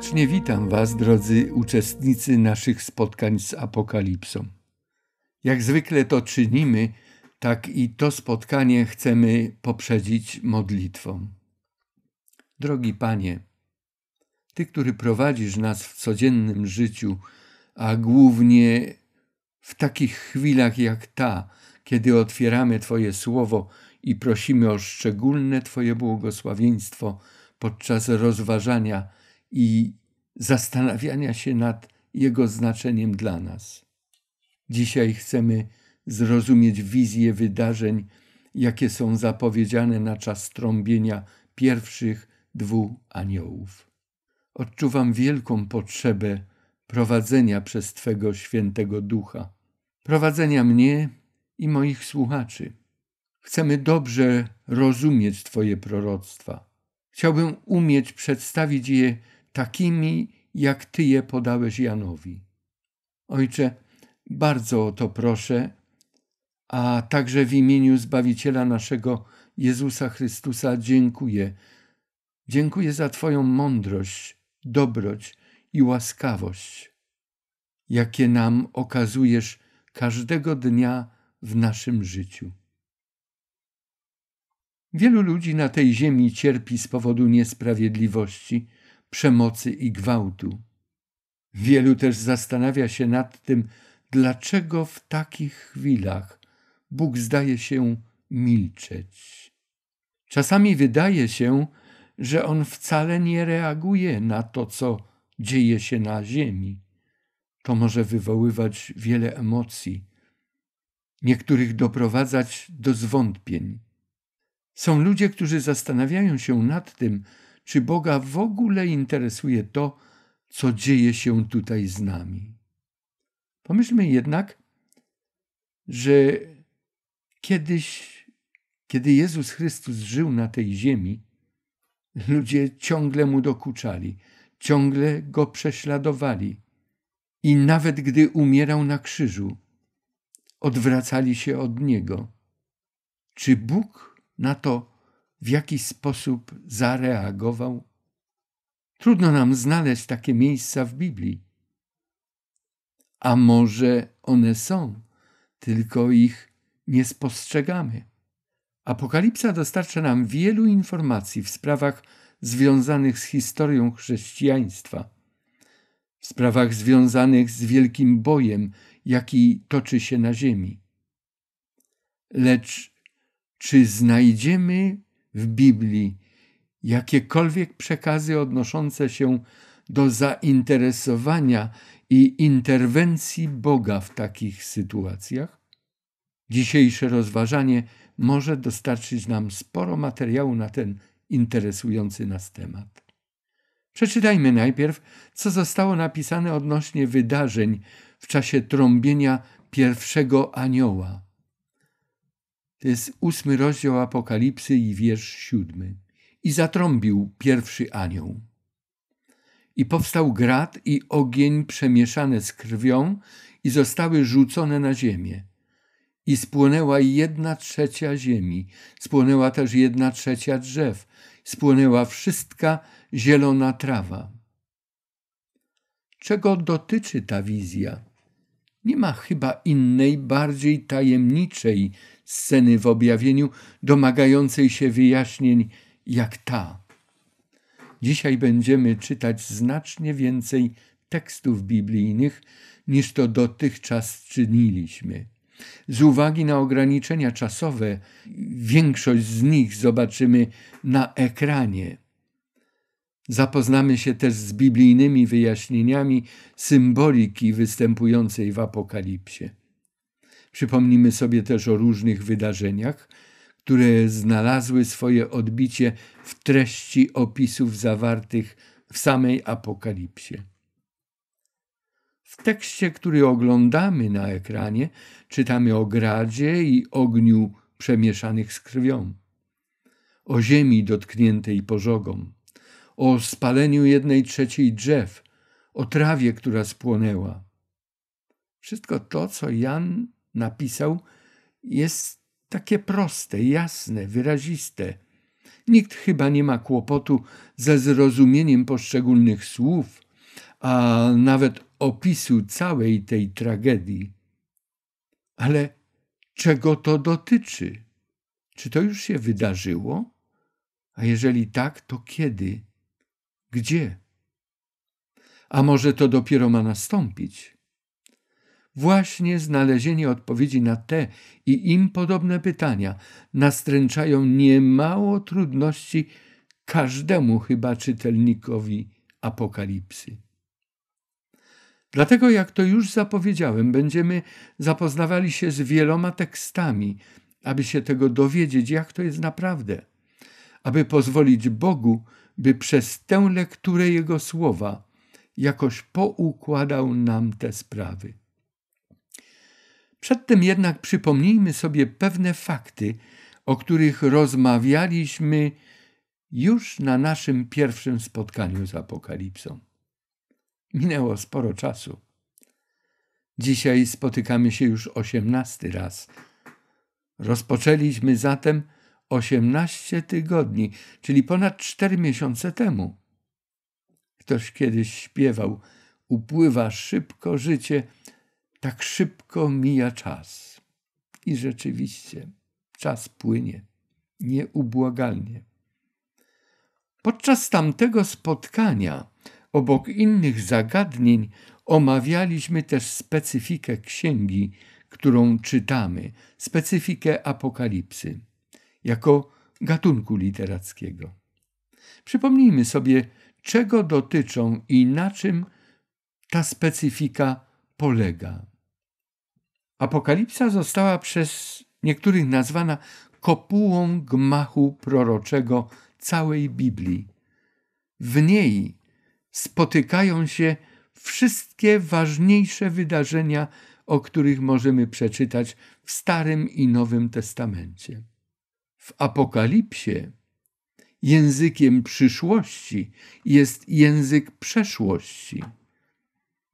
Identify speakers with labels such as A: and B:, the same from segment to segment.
A: Serdecznie witam Was, drodzy uczestnicy naszych spotkań z Apokalipsą. Jak zwykle to czynimy, tak i to spotkanie chcemy poprzedzić modlitwą. Drogi Panie, Ty, który prowadzisz nas w codziennym życiu, a głównie w takich chwilach jak ta, kiedy otwieramy Twoje słowo i prosimy o szczególne Twoje błogosławieństwo podczas rozważania, i zastanawiania się nad jego znaczeniem dla nas. Dzisiaj chcemy zrozumieć wizję wydarzeń, jakie są zapowiedziane na czas trąbienia pierwszych dwóch aniołów. Odczuwam wielką potrzebę prowadzenia przez Twego świętego ducha, prowadzenia mnie i moich słuchaczy. Chcemy dobrze rozumieć Twoje proroctwa. Chciałbym umieć przedstawić je takimi, jak Ty je podałeś Janowi. Ojcze, bardzo o to proszę, a także w imieniu Zbawiciela naszego Jezusa Chrystusa dziękuję. Dziękuję za Twoją mądrość, dobroć i łaskawość, jakie nam okazujesz każdego dnia w naszym życiu. Wielu ludzi na tej ziemi cierpi z powodu niesprawiedliwości przemocy i gwałtu. Wielu też zastanawia się nad tym, dlaczego w takich chwilach Bóg zdaje się milczeć. Czasami wydaje się, że On wcale nie reaguje na to, co dzieje się na ziemi. To może wywoływać wiele emocji, niektórych doprowadzać do zwątpień. Są ludzie, którzy zastanawiają się nad tym, czy Boga w ogóle interesuje to, co dzieje się tutaj z nami. Pomyślmy jednak, że kiedyś, kiedy Jezus Chrystus żył na tej ziemi, ludzie ciągle mu dokuczali, ciągle go prześladowali. I nawet gdy umierał na krzyżu, odwracali się od niego. Czy Bóg na to w jaki sposób zareagował? Trudno nam znaleźć takie miejsca w Biblii. A może one są, tylko ich nie spostrzegamy. Apokalipsa dostarcza nam wielu informacji w sprawach związanych z historią chrześcijaństwa, w sprawach związanych z wielkim bojem, jaki toczy się na Ziemi. Lecz czy znajdziemy w Biblii, jakiekolwiek przekazy odnoszące się do zainteresowania i interwencji Boga w takich sytuacjach? Dzisiejsze rozważanie może dostarczyć nam sporo materiału na ten interesujący nas temat. Przeczytajmy najpierw, co zostało napisane odnośnie wydarzeń w czasie trąbienia pierwszego anioła. To jest ósmy rozdział Apokalipsy i wiersz siódmy. I zatrąbił pierwszy anioł. I powstał grat i ogień przemieszane z krwią i zostały rzucone na ziemię. I spłonęła jedna trzecia ziemi, spłonęła też jedna trzecia drzew, spłonęła wszystka zielona trawa. Czego dotyczy ta wizja? Nie ma chyba innej, bardziej tajemniczej sceny w objawieniu, domagającej się wyjaśnień jak ta. Dzisiaj będziemy czytać znacznie więcej tekstów biblijnych niż to dotychczas czyniliśmy. Z uwagi na ograniczenia czasowe, większość z nich zobaczymy na ekranie. Zapoznamy się też z biblijnymi wyjaśnieniami symboliki występującej w Apokalipsie. Przypomnimy sobie też o różnych wydarzeniach, które znalazły swoje odbicie w treści opisów zawartych w samej Apokalipsie. W tekście, który oglądamy na ekranie, czytamy o gradzie i ogniu przemieszanych z krwią, o ziemi dotkniętej pożogą o spaleniu jednej trzeciej drzew, o trawie, która spłonęła. Wszystko to, co Jan napisał, jest takie proste, jasne, wyraziste. Nikt chyba nie ma kłopotu ze zrozumieniem poszczególnych słów, a nawet opisu całej tej tragedii. Ale czego to dotyczy? Czy to już się wydarzyło? A jeżeli tak, to kiedy? Gdzie? A może to dopiero ma nastąpić? Właśnie znalezienie odpowiedzi na te i im podobne pytania nastręczają niemało trudności każdemu chyba czytelnikowi Apokalipsy. Dlatego, jak to już zapowiedziałem, będziemy zapoznawali się z wieloma tekstami, aby się tego dowiedzieć, jak to jest naprawdę, aby pozwolić Bogu by przez tę lekturę Jego słowa jakoś poukładał nam te sprawy. Przedtem jednak przypomnijmy sobie pewne fakty, o których rozmawialiśmy już na naszym pierwszym spotkaniu z Apokalipsą. Minęło sporo czasu. Dzisiaj spotykamy się już osiemnasty raz. Rozpoczęliśmy zatem 18 tygodni, czyli ponad 4 miesiące temu. Ktoś kiedyś śpiewał: Upływa szybko życie, tak szybko mija czas. I rzeczywiście, czas płynie nieubłagalnie. Podczas tamtego spotkania, obok innych zagadnień, omawialiśmy też specyfikę księgi, którą czytamy, specyfikę apokalipsy jako gatunku literackiego. Przypomnijmy sobie, czego dotyczą i na czym ta specyfika polega. Apokalipsa została przez niektórych nazwana kopułą gmachu proroczego całej Biblii. W niej spotykają się wszystkie ważniejsze wydarzenia, o których możemy przeczytać w Starym i Nowym Testamencie. Apokalipsie językiem przyszłości jest język przeszłości.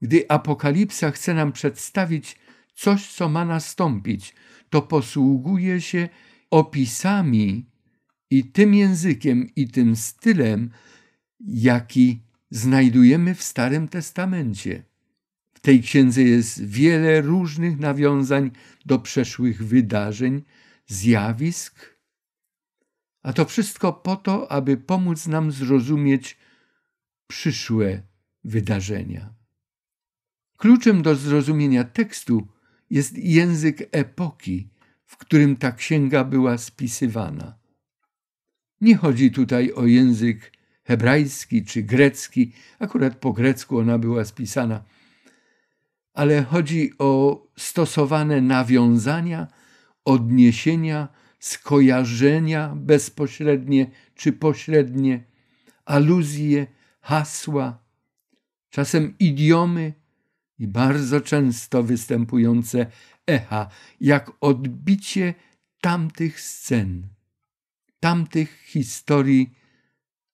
A: Gdy Apokalipsa chce nam przedstawić coś, co ma nastąpić, to posługuje się opisami i tym językiem, i tym stylem, jaki znajdujemy w Starym Testamencie. W tej księdze jest wiele różnych nawiązań do przeszłych wydarzeń, zjawisk, a to wszystko po to, aby pomóc nam zrozumieć przyszłe wydarzenia. Kluczem do zrozumienia tekstu jest język epoki, w którym ta księga była spisywana. Nie chodzi tutaj o język hebrajski czy grecki, akurat po grecku ona była spisana, ale chodzi o stosowane nawiązania, odniesienia skojarzenia bezpośrednie czy pośrednie, aluzje, hasła, czasem idiomy i bardzo często występujące echa, jak odbicie tamtych scen, tamtych historii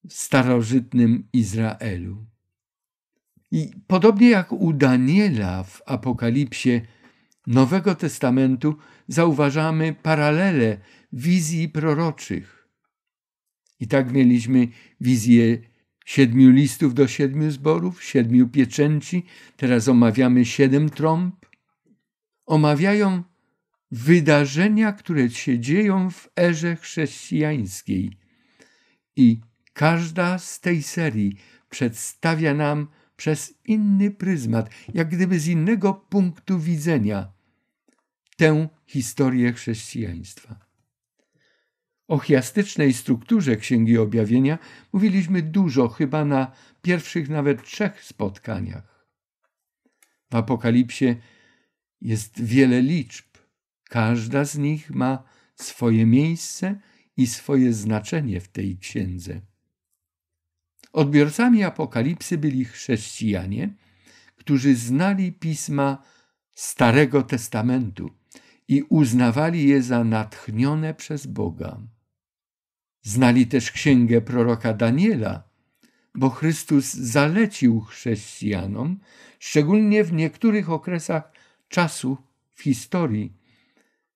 A: w starożytnym Izraelu. I podobnie jak u Daniela w Apokalipsie, Nowego Testamentu zauważamy paralele wizji proroczych. I tak mieliśmy wizję siedmiu listów do siedmiu zborów, siedmiu pieczęci, teraz omawiamy siedem trąb. Omawiają wydarzenia, które się dzieją w erze chrześcijańskiej. I każda z tej serii przedstawia nam przez inny pryzmat, jak gdyby z innego punktu widzenia tę historię chrześcijaństwa. O chiastycznej strukturze Księgi Objawienia mówiliśmy dużo, chyba na pierwszych nawet trzech spotkaniach. W Apokalipsie jest wiele liczb. Każda z nich ma swoje miejsce i swoje znaczenie w tej księdze. Odbiorcami Apokalipsy byli chrześcijanie, którzy znali pisma Starego Testamentu i uznawali je za natchnione przez Boga. Znali też księgę proroka Daniela, bo Chrystus zalecił chrześcijanom, szczególnie w niektórych okresach czasu w historii,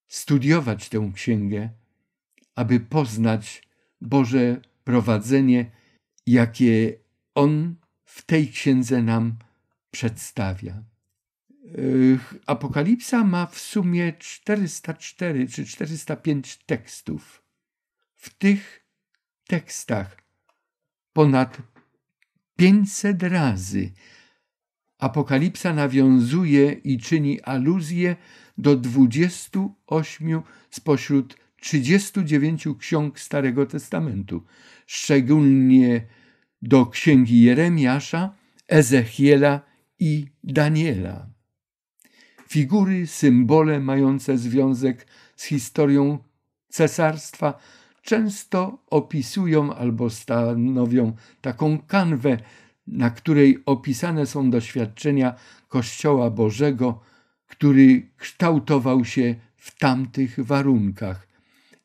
A: studiować tę księgę, aby poznać Boże prowadzenie, jakie On w tej księdze nam przedstawia. Apokalipsa ma w sumie 404 czy 405 tekstów. W tych tekstach ponad 500 razy Apokalipsa nawiązuje i czyni aluzję do 28 spośród 39 ksiąg Starego Testamentu, szczególnie do księgi Jeremiasza, Ezechiela i Daniela figury, symbole mające związek z historią cesarstwa często opisują albo stanowią taką kanwę, na której opisane są doświadczenia Kościoła Bożego, który kształtował się w tamtych warunkach.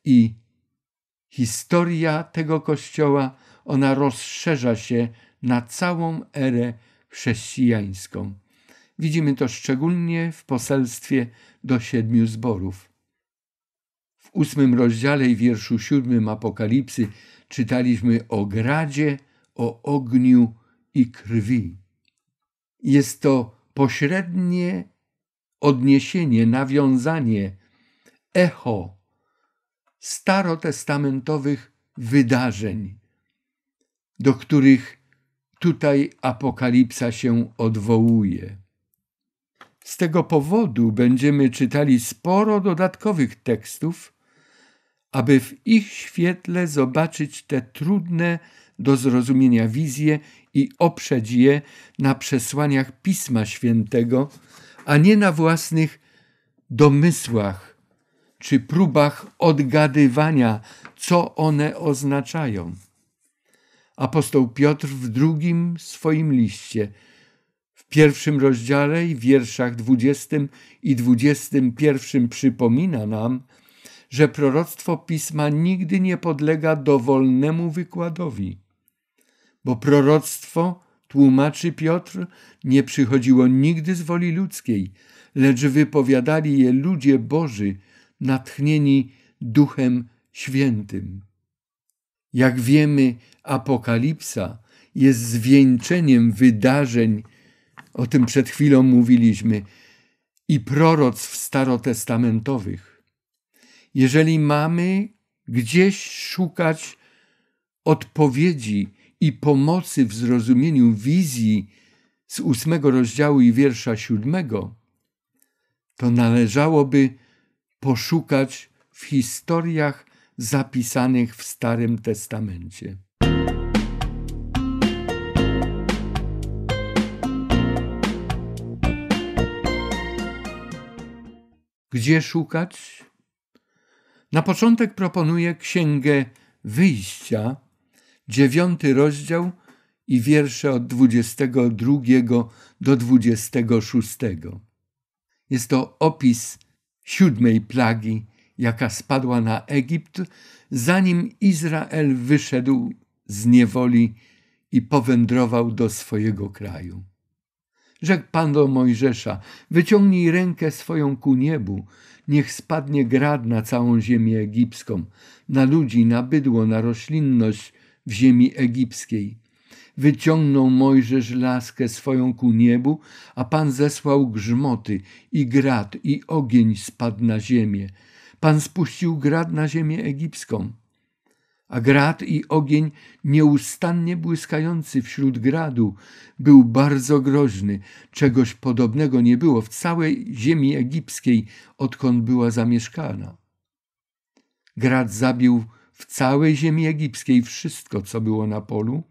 A: I historia tego Kościoła, ona rozszerza się na całą erę chrześcijańską. Widzimy to szczególnie w poselstwie do siedmiu zborów. W ósmym rozdziale i wierszu siódmym Apokalipsy czytaliśmy o gradzie, o ogniu i krwi. Jest to pośrednie odniesienie, nawiązanie, echo starotestamentowych wydarzeń, do których tutaj Apokalipsa się odwołuje. Z tego powodu będziemy czytali sporo dodatkowych tekstów, aby w ich świetle zobaczyć te trudne do zrozumienia wizje i oprzeć je na przesłaniach Pisma Świętego, a nie na własnych domysłach czy próbach odgadywania, co one oznaczają. Apostoł Piotr w drugim swoim liście – pierwszym rozdziale i wierszach 20 i 21 przypomina nam, że proroctwo pisma nigdy nie podlega dowolnemu wykładowi, bo proroctwo, tłumaczy Piotr, nie przychodziło nigdy z woli ludzkiej, lecz wypowiadali je ludzie Boży, natchnieni Duchem Świętym. Jak wiemy, Apokalipsa jest zwieńczeniem wydarzeń o tym przed chwilą mówiliśmy. I proroctw starotestamentowych. Jeżeli mamy gdzieś szukać odpowiedzi i pomocy w zrozumieniu wizji z ósmego rozdziału i wiersza siódmego, to należałoby poszukać w historiach zapisanych w Starym Testamencie. Gdzie szukać? Na początek proponuję Księgę Wyjścia, dziewiąty rozdział i wiersze od 22 do 26. Jest to opis siódmej plagi, jaka spadła na Egipt, zanim Izrael wyszedł z niewoli i powędrował do swojego kraju. Rzekł Pan do Mojżesza, wyciągnij rękę swoją ku niebu, niech spadnie grad na całą ziemię egipską, na ludzi, na bydło, na roślinność w ziemi egipskiej. Wyciągnął Mojżesz laskę swoją ku niebu, a Pan zesłał grzmoty i grad i ogień spadł na ziemię. Pan spuścił grad na ziemię egipską a grad i ogień nieustannie błyskający wśród gradu był bardzo groźny. Czegoś podobnego nie było w całej ziemi egipskiej, odkąd była zamieszkana. Grad zabił w całej ziemi egipskiej wszystko, co było na polu,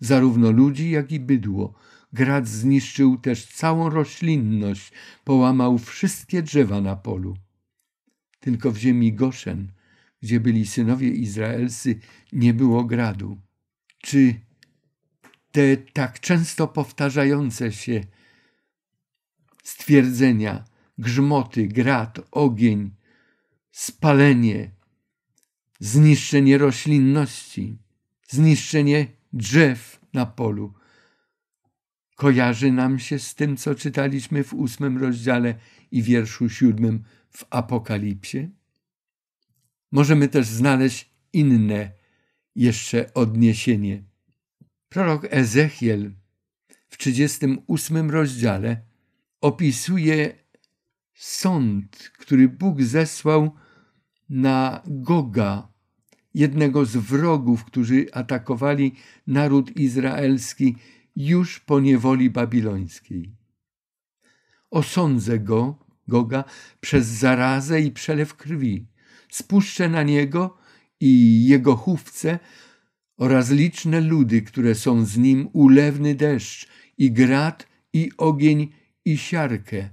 A: zarówno ludzi, jak i bydło. Grad zniszczył też całą roślinność, połamał wszystkie drzewa na polu. Tylko w ziemi Goszen gdzie byli synowie izraelscy, nie było gradu. Czy te tak często powtarzające się stwierdzenia, grzmoty, grad, ogień, spalenie, zniszczenie roślinności, zniszczenie drzew na polu, kojarzy nam się z tym, co czytaliśmy w ósmym rozdziale i wierszu siódmym w Apokalipsie? możemy też znaleźć inne jeszcze odniesienie. Prorok Ezechiel w 38 rozdziale opisuje sąd, który Bóg zesłał na Goga, jednego z wrogów, którzy atakowali naród izraelski już po niewoli babilońskiej. Osądzę go, Goga, przez zarazę i przelew krwi spuszczę na niego i jego chówce oraz liczne ludy, które są z nim, ulewny deszcz i grat i ogień i siarkę.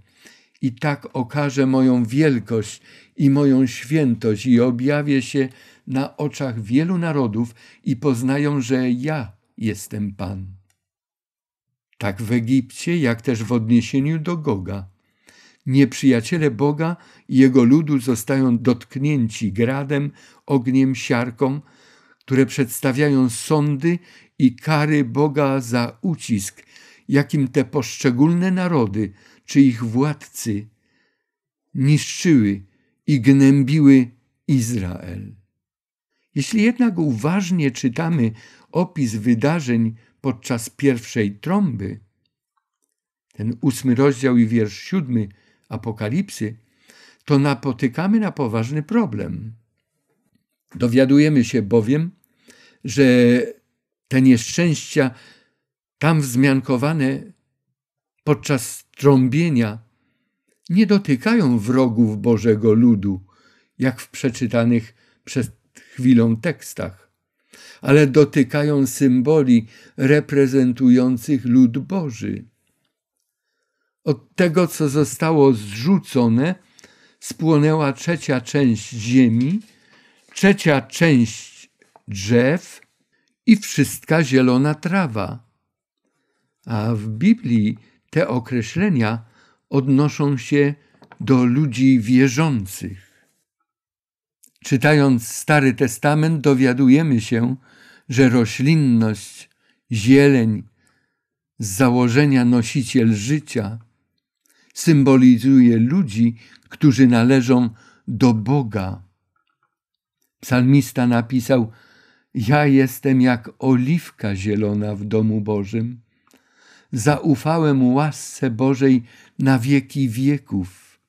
A: I tak okaże moją wielkość i moją świętość i objawię się na oczach wielu narodów i poznają, że ja jestem Pan. Tak w Egipcie, jak też w odniesieniu do Goga. Nieprzyjaciele Boga i Jego ludu zostają dotknięci gradem, ogniem, siarką, które przedstawiają sądy i kary Boga za ucisk, jakim te poszczególne narody czy ich władcy niszczyły i gnębiły Izrael. Jeśli jednak uważnie czytamy opis wydarzeń podczas pierwszej trąby, ten ósmy rozdział i wiersz siódmy Apokalipsy, to napotykamy na poważny problem. Dowiadujemy się bowiem, że te nieszczęścia tam wzmiankowane podczas trąbienia nie dotykają wrogów Bożego ludu, jak w przeczytanych przed chwilą tekstach, ale dotykają symboli reprezentujących lud Boży. Od tego, co zostało zrzucone, spłonęła trzecia część ziemi, trzecia część drzew i wszystka zielona trawa. A w Biblii te określenia odnoszą się do ludzi wierzących. Czytając Stary Testament, dowiadujemy się, że roślinność, zieleń, z założenia nosiciel życia, symbolizuje ludzi, którzy należą do Boga. Psalmista napisał: Ja jestem jak oliwka zielona w domu Bożym. Zaufałem łasce Bożej na wieki wieków.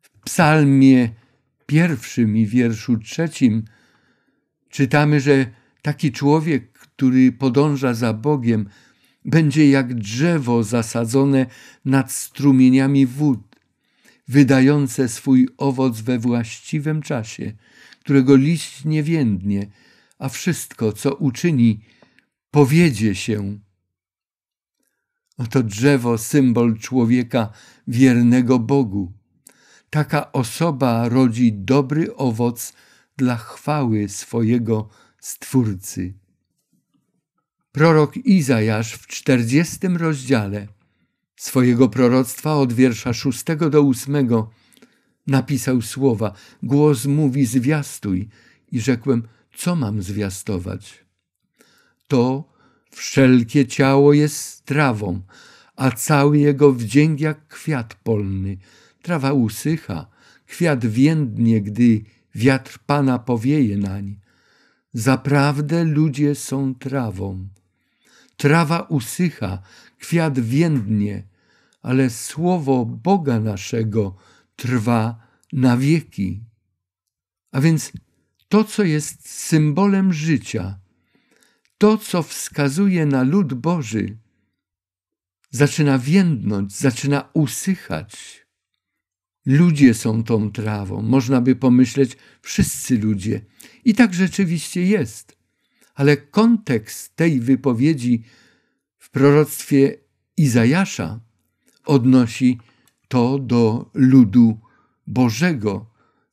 A: W Psalmie pierwszym i wierszu trzecim czytamy, że taki człowiek, który podąża za Bogiem, będzie jak drzewo zasadzone nad strumieniami wód, wydające swój owoc we właściwym czasie, którego liść nie więdnie, a wszystko, co uczyni, powiedzie się. Oto drzewo, symbol człowieka wiernego Bogu. Taka osoba rodzi dobry owoc dla chwały swojego Stwórcy. Prorok Izajasz w czterdziestym rozdziale swojego proroctwa od wiersza szóstego do ósmego napisał słowa: Głos mówi zwiastuj, i rzekłem: Co mam zwiastować? To wszelkie ciało jest trawą, a cały jego wdzięk jak kwiat polny. Trawa usycha, kwiat więdnie, gdy wiatr Pana powieje nań. Zaprawdę ludzie są trawą trawa usycha, kwiat więdnie, ale słowo Boga naszego trwa na wieki. A więc to, co jest symbolem życia, to, co wskazuje na lud Boży, zaczyna więdnąć, zaczyna usychać. Ludzie są tą trawą, można by pomyśleć, wszyscy ludzie. I tak rzeczywiście jest ale kontekst tej wypowiedzi w proroctwie Izajasza odnosi to do ludu Bożego,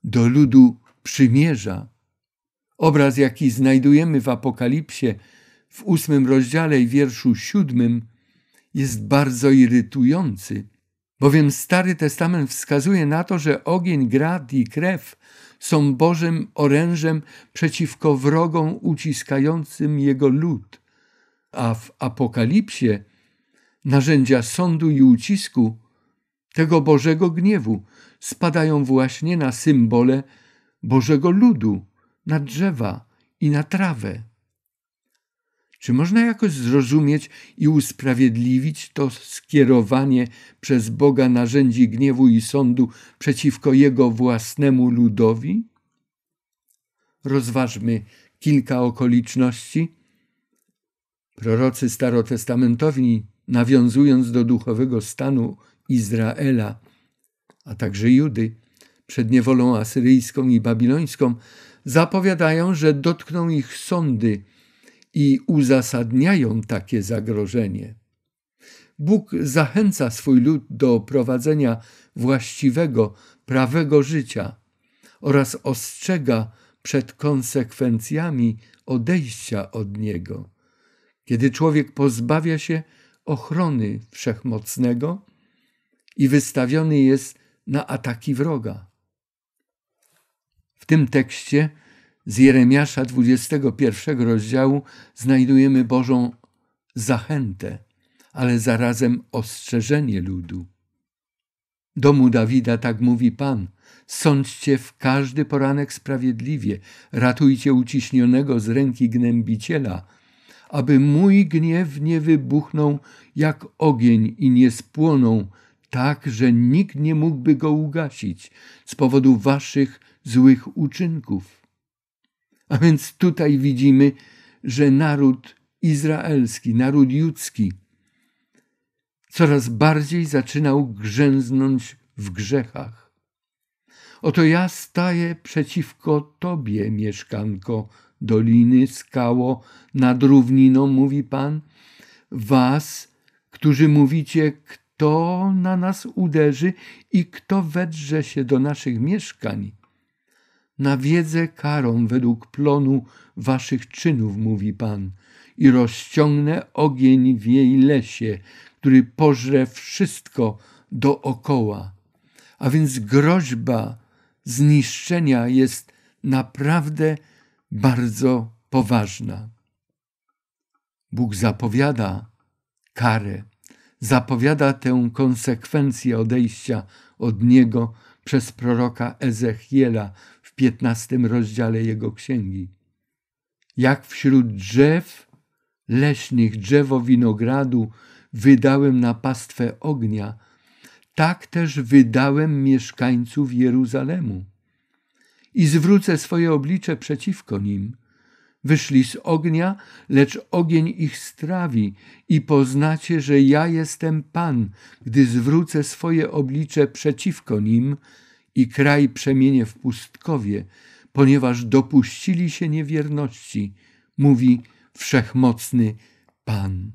A: do ludu przymierza. Obraz, jaki znajdujemy w Apokalipsie w ósmym rozdziale i wierszu siódmym, jest bardzo irytujący, bowiem Stary Testament wskazuje na to, że ogień, grad i krew są Bożym orężem przeciwko wrogom uciskającym jego lud, a w Apokalipsie narzędzia sądu i ucisku tego Bożego gniewu spadają właśnie na symbole Bożego ludu, na drzewa i na trawę. Czy można jakoś zrozumieć i usprawiedliwić to skierowanie przez Boga narzędzi gniewu i sądu przeciwko jego własnemu ludowi? Rozważmy kilka okoliczności. Prorocy starotestamentowi, nawiązując do duchowego stanu Izraela, a także Judy, przed niewolą asyryjską i babilońską, zapowiadają, że dotkną ich sądy – i uzasadniają takie zagrożenie. Bóg zachęca swój lud do prowadzenia właściwego, prawego życia oraz ostrzega przed konsekwencjami odejścia od Niego. Kiedy człowiek pozbawia się ochrony wszechmocnego i wystawiony jest na ataki wroga. W tym tekście z Jeremiasza 21 rozdziału znajdujemy Bożą zachętę, ale zarazem ostrzeżenie ludu. Domu Dawida tak mówi Pan: Sądźcie w każdy poranek sprawiedliwie, ratujcie uciśnionego z ręki gnębiciela, aby mój gniew nie wybuchnął jak ogień i nie spłonął, tak, że nikt nie mógłby go ugasić z powodu waszych złych uczynków. A więc tutaj widzimy, że naród izraelski, naród judzki coraz bardziej zaczynał grzęznąć w grzechach. Oto ja staję przeciwko Tobie, mieszkanko doliny, skało, nad równiną, mówi Pan, was, którzy mówicie, kto na nas uderzy i kto wedrze się do naszych mieszkań na wiedzę karą według plonu waszych czynów, mówi Pan, i rozciągnę ogień w jej lesie, który pożre wszystko dookoła. A więc groźba zniszczenia jest naprawdę bardzo poważna. Bóg zapowiada karę, zapowiada tę konsekwencję odejścia od Niego przez proroka Ezechiela w piętnastym rozdziale jego księgi. Jak wśród drzew leśnych, drzewo winogradu wydałem na pastwę ognia, tak też wydałem mieszkańców Jeruzalemu. I zwrócę swoje oblicze przeciwko nim. Wyszli z ognia, lecz ogień ich strawi, i poznacie, że ja jestem Pan, gdy zwrócę swoje oblicze przeciwko nim i kraj przemienię w pustkowie, ponieważ dopuścili się niewierności, mówi wszechmocny Pan.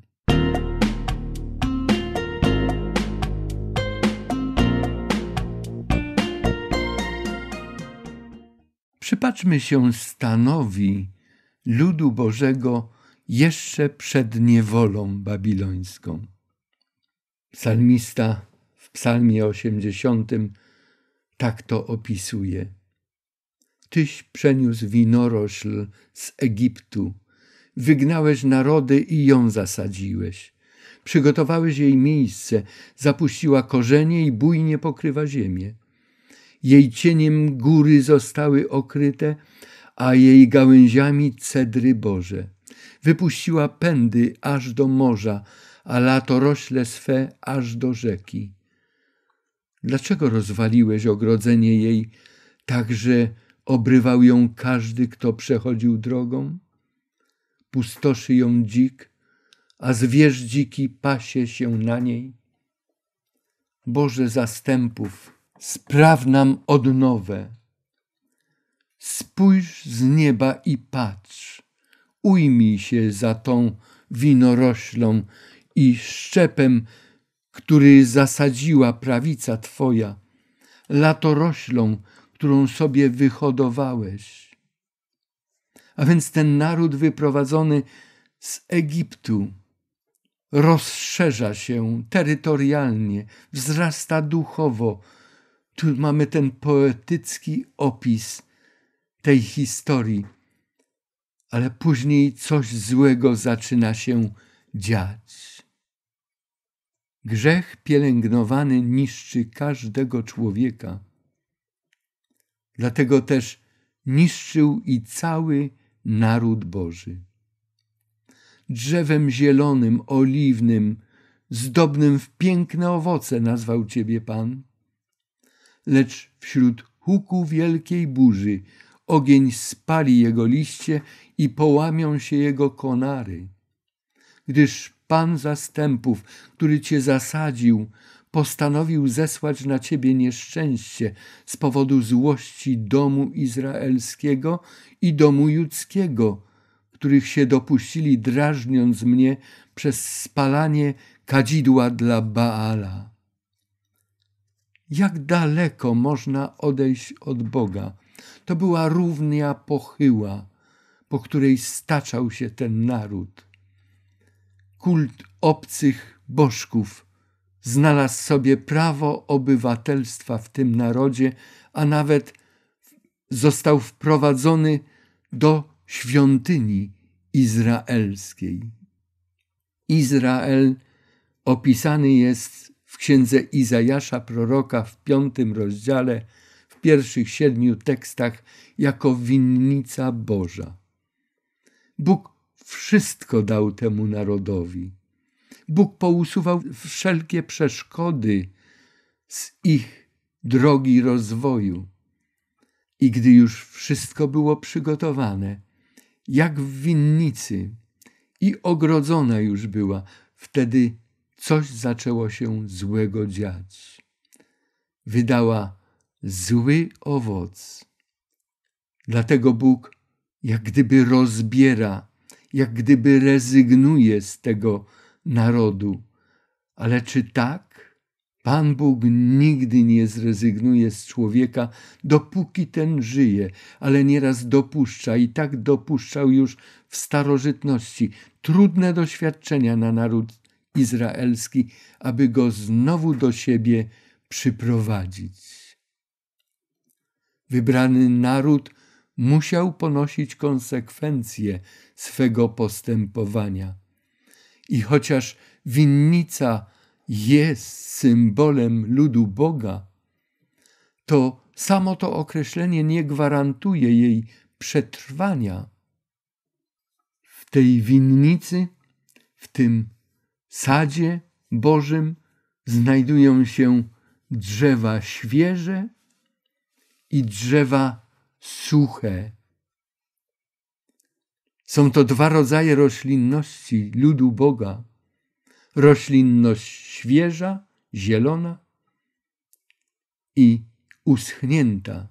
A: Przypatrzmy się stanowi ludu Bożego jeszcze przed niewolą babilońską. Psalmista w Psalmie 80 tak to opisuje. Tyś przeniósł winorośl z Egiptu, wygnałeś narody i ją zasadziłeś. Przygotowałeś jej miejsce, zapuściła korzenie i bujnie pokrywa ziemię. Jej cieniem góry zostały okryte, a jej gałęziami cedry Boże. Wypuściła pędy aż do morza, a latorośle swe aż do rzeki. Dlaczego rozwaliłeś ogrodzenie jej tak, że obrywał ją każdy, kto przechodził drogą? Pustoszy ją dzik, a zwierz dziki pasie się na niej. Boże zastępów, spraw nam odnowę. Spójrz z nieba i patrz, ujmij się za tą winoroślą i szczepem który zasadziła prawica Twoja, latoroślą, którą sobie wyhodowałeś. A więc ten naród wyprowadzony z Egiptu rozszerza się terytorialnie, wzrasta duchowo. Tu mamy ten poetycki opis tej historii, ale później coś złego zaczyna się dziać. Grzech pielęgnowany niszczy każdego człowieka. Dlatego też niszczył i cały naród Boży. Drzewem zielonym, oliwnym, zdobnym w piękne owoce nazwał Ciebie Pan. Lecz wśród huku wielkiej burzy ogień spali jego liście i połamią się jego konary, gdyż Pan zastępów, który cię zasadził, postanowił zesłać na ciebie nieszczęście z powodu złości domu izraelskiego i domu judzkiego, których się dopuścili, drażniąc mnie przez spalanie kadzidła dla Baala. Jak daleko można odejść od Boga? To była równia pochyła, po której staczał się ten naród kult obcych bożków znalazł sobie prawo obywatelstwa w tym narodzie, a nawet został wprowadzony do świątyni izraelskiej. Izrael opisany jest w księdze Izajasza proroka w piątym rozdziale, w pierwszych siedmiu tekstach, jako winnica Boża. Bóg wszystko dał temu narodowi. Bóg pousuwał wszelkie przeszkody z ich drogi rozwoju. I gdy już wszystko było przygotowane, jak w winnicy, i ogrodzona już była, wtedy coś zaczęło się złego dziać. Wydała zły owoc. Dlatego Bóg jak gdyby rozbiera jak gdyby rezygnuje z tego narodu. Ale czy tak? Pan Bóg nigdy nie zrezygnuje z człowieka, dopóki ten żyje, ale nieraz dopuszcza i tak dopuszczał już w starożytności trudne doświadczenia na naród izraelski, aby go znowu do siebie przyprowadzić. Wybrany naród musiał ponosić konsekwencje swego postępowania. I chociaż winnica jest symbolem ludu Boga, to samo to określenie nie gwarantuje jej przetrwania. W tej winnicy, w tym sadzie Bożym, znajdują się drzewa świeże i drzewa suche. Są to dwa rodzaje roślinności ludu Boga. Roślinność świeża, zielona i uschnięta.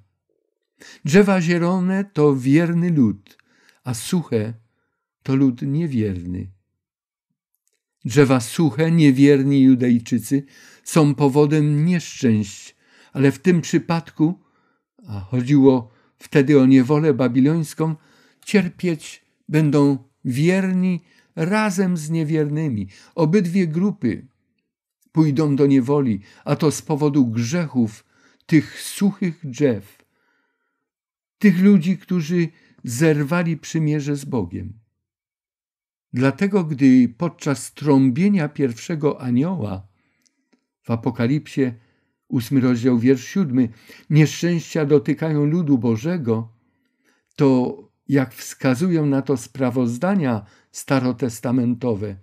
A: Drzewa zielone to wierny lud, a suche to lud niewierny. Drzewa suche, niewierni Judejczycy są powodem nieszczęść, ale w tym przypadku, a chodziło wtedy o niewolę babilońską cierpieć będą wierni razem z niewiernymi. Obydwie grupy pójdą do niewoli, a to z powodu grzechów tych suchych drzew, tych ludzi, którzy zerwali przymierze z Bogiem. Dlatego, gdy podczas trąbienia pierwszego anioła w Apokalipsie ósmy rozdział, wiersz siódmy, nieszczęścia dotykają ludu Bożego, to jak wskazują na to sprawozdania starotestamentowe,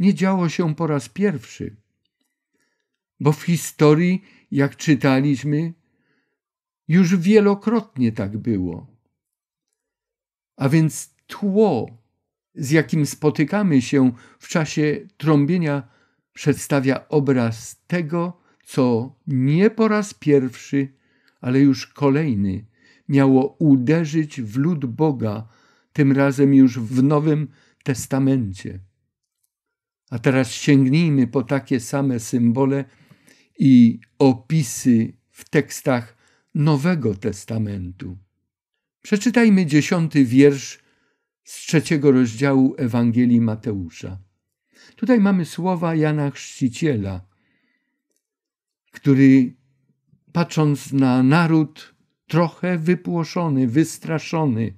A: nie działo się po raz pierwszy. Bo w historii, jak czytaliśmy, już wielokrotnie tak było. A więc tło, z jakim spotykamy się w czasie trąbienia, przedstawia obraz tego, co nie po raz pierwszy, ale już kolejny miało uderzyć w lud Boga, tym razem już w Nowym Testamencie. A teraz sięgnijmy po takie same symbole i opisy w tekstach Nowego Testamentu. Przeczytajmy dziesiąty wiersz z trzeciego rozdziału Ewangelii Mateusza. Tutaj mamy słowa Jana Chrzciciela, który patrząc na naród trochę wypłoszony, wystraszony,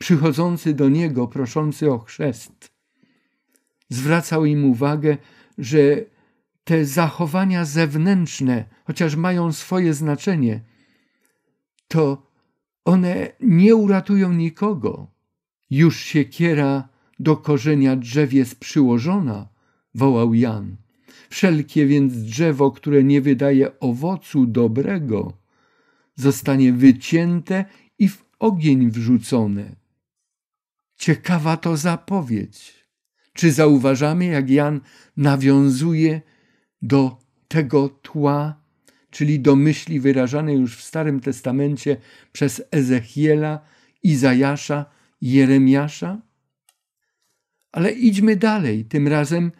A: przychodzący do niego, proszący o chrzest, zwracał im uwagę, że te zachowania zewnętrzne, chociaż mają swoje znaczenie, to one nie uratują nikogo. Już siekiera do korzenia drzew jest przyłożona, wołał Jan. Wszelkie więc drzewo, które nie wydaje owocu dobrego, zostanie wycięte i w ogień wrzucone. Ciekawa to zapowiedź. Czy zauważamy, jak Jan nawiązuje do tego tła, czyli do myśli wyrażanej już w Starym Testamencie przez Ezechiela, Izajasza, Jeremiasza? Ale idźmy dalej, tym razem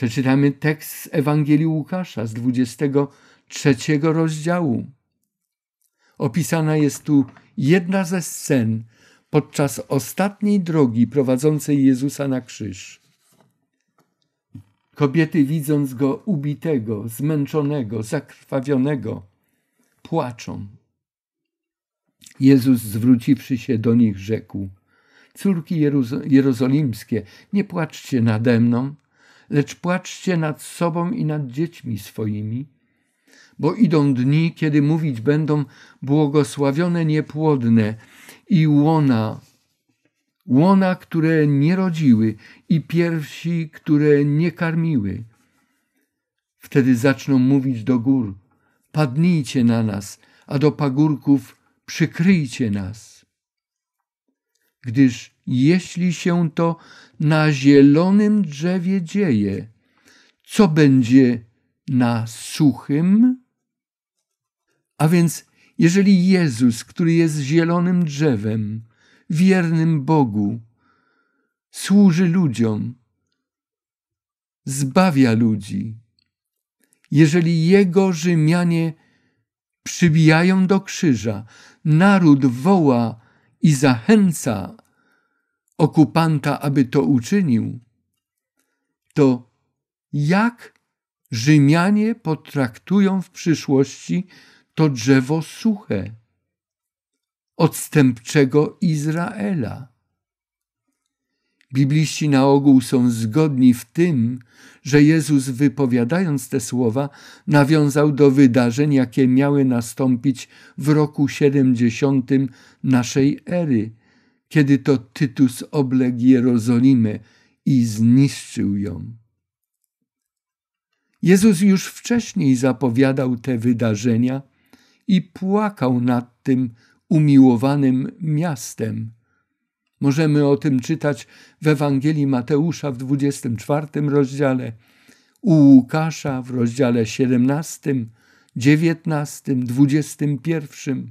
A: Przeczytamy tekst z Ewangelii Łukasza z 23 rozdziału. Opisana jest tu jedna ze scen podczas ostatniej drogi prowadzącej Jezusa na krzyż. Kobiety, widząc go ubitego, zmęczonego, zakrwawionego, płaczą. Jezus, zwróciwszy się do nich, rzekł: Córki jerozolimskie, nie płaczcie nade mną, lecz płaczcie nad sobą i nad dziećmi swoimi, bo idą dni, kiedy mówić będą błogosławione niepłodne i łona, łona, które nie rodziły i piersi, które nie karmiły. Wtedy zaczną mówić do gór, padnijcie na nas, a do pagórków przykryjcie nas gdyż jeśli się to na zielonym drzewie dzieje, co będzie na suchym? A więc, jeżeli Jezus, który jest zielonym drzewem, wiernym Bogu, służy ludziom, zbawia ludzi, jeżeli Jego Rzymianie przybijają do krzyża, naród woła i zachęca okupanta, aby to uczynił, to jak Rzymianie potraktują w przyszłości to drzewo suche, odstępczego Izraela? Bibliści na ogół są zgodni w tym, że Jezus wypowiadając te słowa nawiązał do wydarzeń, jakie miały nastąpić w roku 70 naszej ery, kiedy to Tytus obległ Jerozolimę i zniszczył ją. Jezus już wcześniej zapowiadał te wydarzenia i płakał nad tym umiłowanym miastem Możemy o tym czytać w Ewangelii Mateusza w 24 rozdziale, u Łukasza w rozdziale 17, 19, 21.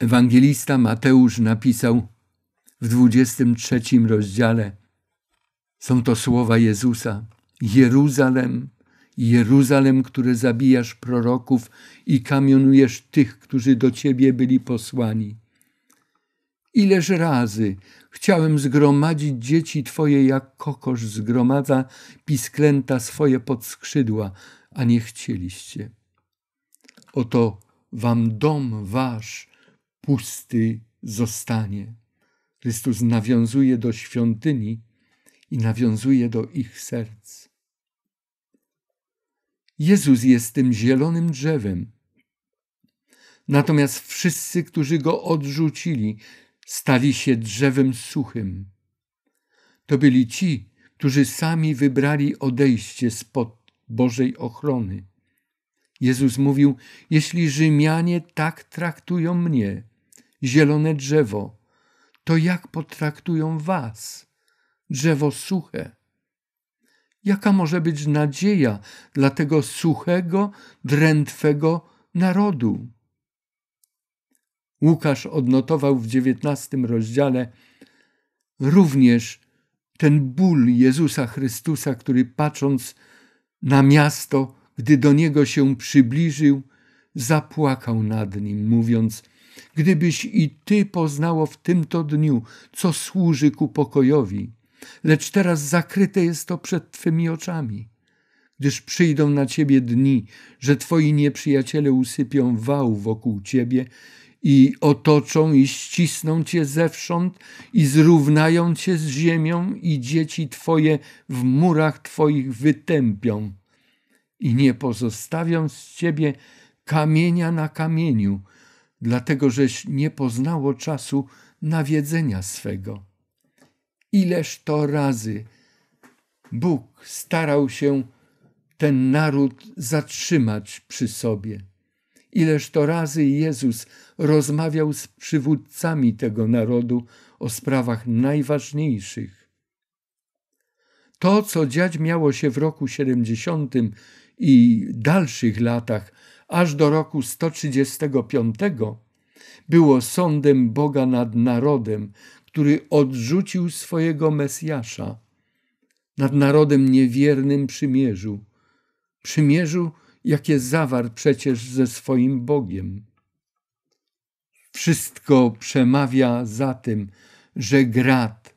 A: Ewangelista Mateusz napisał w 23 rozdziale: Są to słowa Jezusa: Jeruzalem, Jeruzalem, które zabijasz proroków i kamionujesz tych, którzy do ciebie byli posłani. Ileż razy chciałem zgromadzić dzieci twoje, jak kokosz zgromadza pisklęta swoje pod skrzydła, a nie chcieliście. Oto wam dom wasz pusty zostanie. Chrystus nawiązuje do świątyni i nawiązuje do ich serc. Jezus jest tym zielonym drzewem. Natomiast wszyscy, którzy go odrzucili, stali się drzewem suchym. To byli ci, którzy sami wybrali odejście spod Bożej ochrony. Jezus mówił: Jeśli Rzymianie tak traktują mnie, zielone drzewo, to jak potraktują was, drzewo suche? Jaka może być nadzieja dla tego suchego, drętwego narodu? Łukasz odnotował w dziewiętnastym rozdziale również ten ból Jezusa Chrystusa, który patrząc na miasto, gdy do niego się przybliżył, zapłakał nad nim, mówiąc: Gdybyś i ty poznało w tym to dniu, co służy ku pokojowi, lecz teraz zakryte jest to przed Twymi oczami. Gdyż przyjdą na ciebie dni, że twoi nieprzyjaciele usypią wał wokół ciebie i otoczą i ścisną cię zewsząd i zrównają cię z ziemią i dzieci twoje w murach twoich wytępią i nie pozostawią z ciebie kamienia na kamieniu, dlatego żeś nie poznało czasu nawiedzenia swego. Ileż to razy Bóg starał się ten naród zatrzymać przy sobie. Ileż to razy Jezus rozmawiał z przywódcami tego narodu o sprawach najważniejszych. To, co dziać miało się w roku 70 i dalszych latach, aż do roku 135, było sądem Boga nad narodem, który odrzucił swojego Mesjasza nad narodem niewiernym przymierzu, przymierzu, jakie zawarł przecież ze swoim Bogiem. Wszystko przemawia za tym, że grat,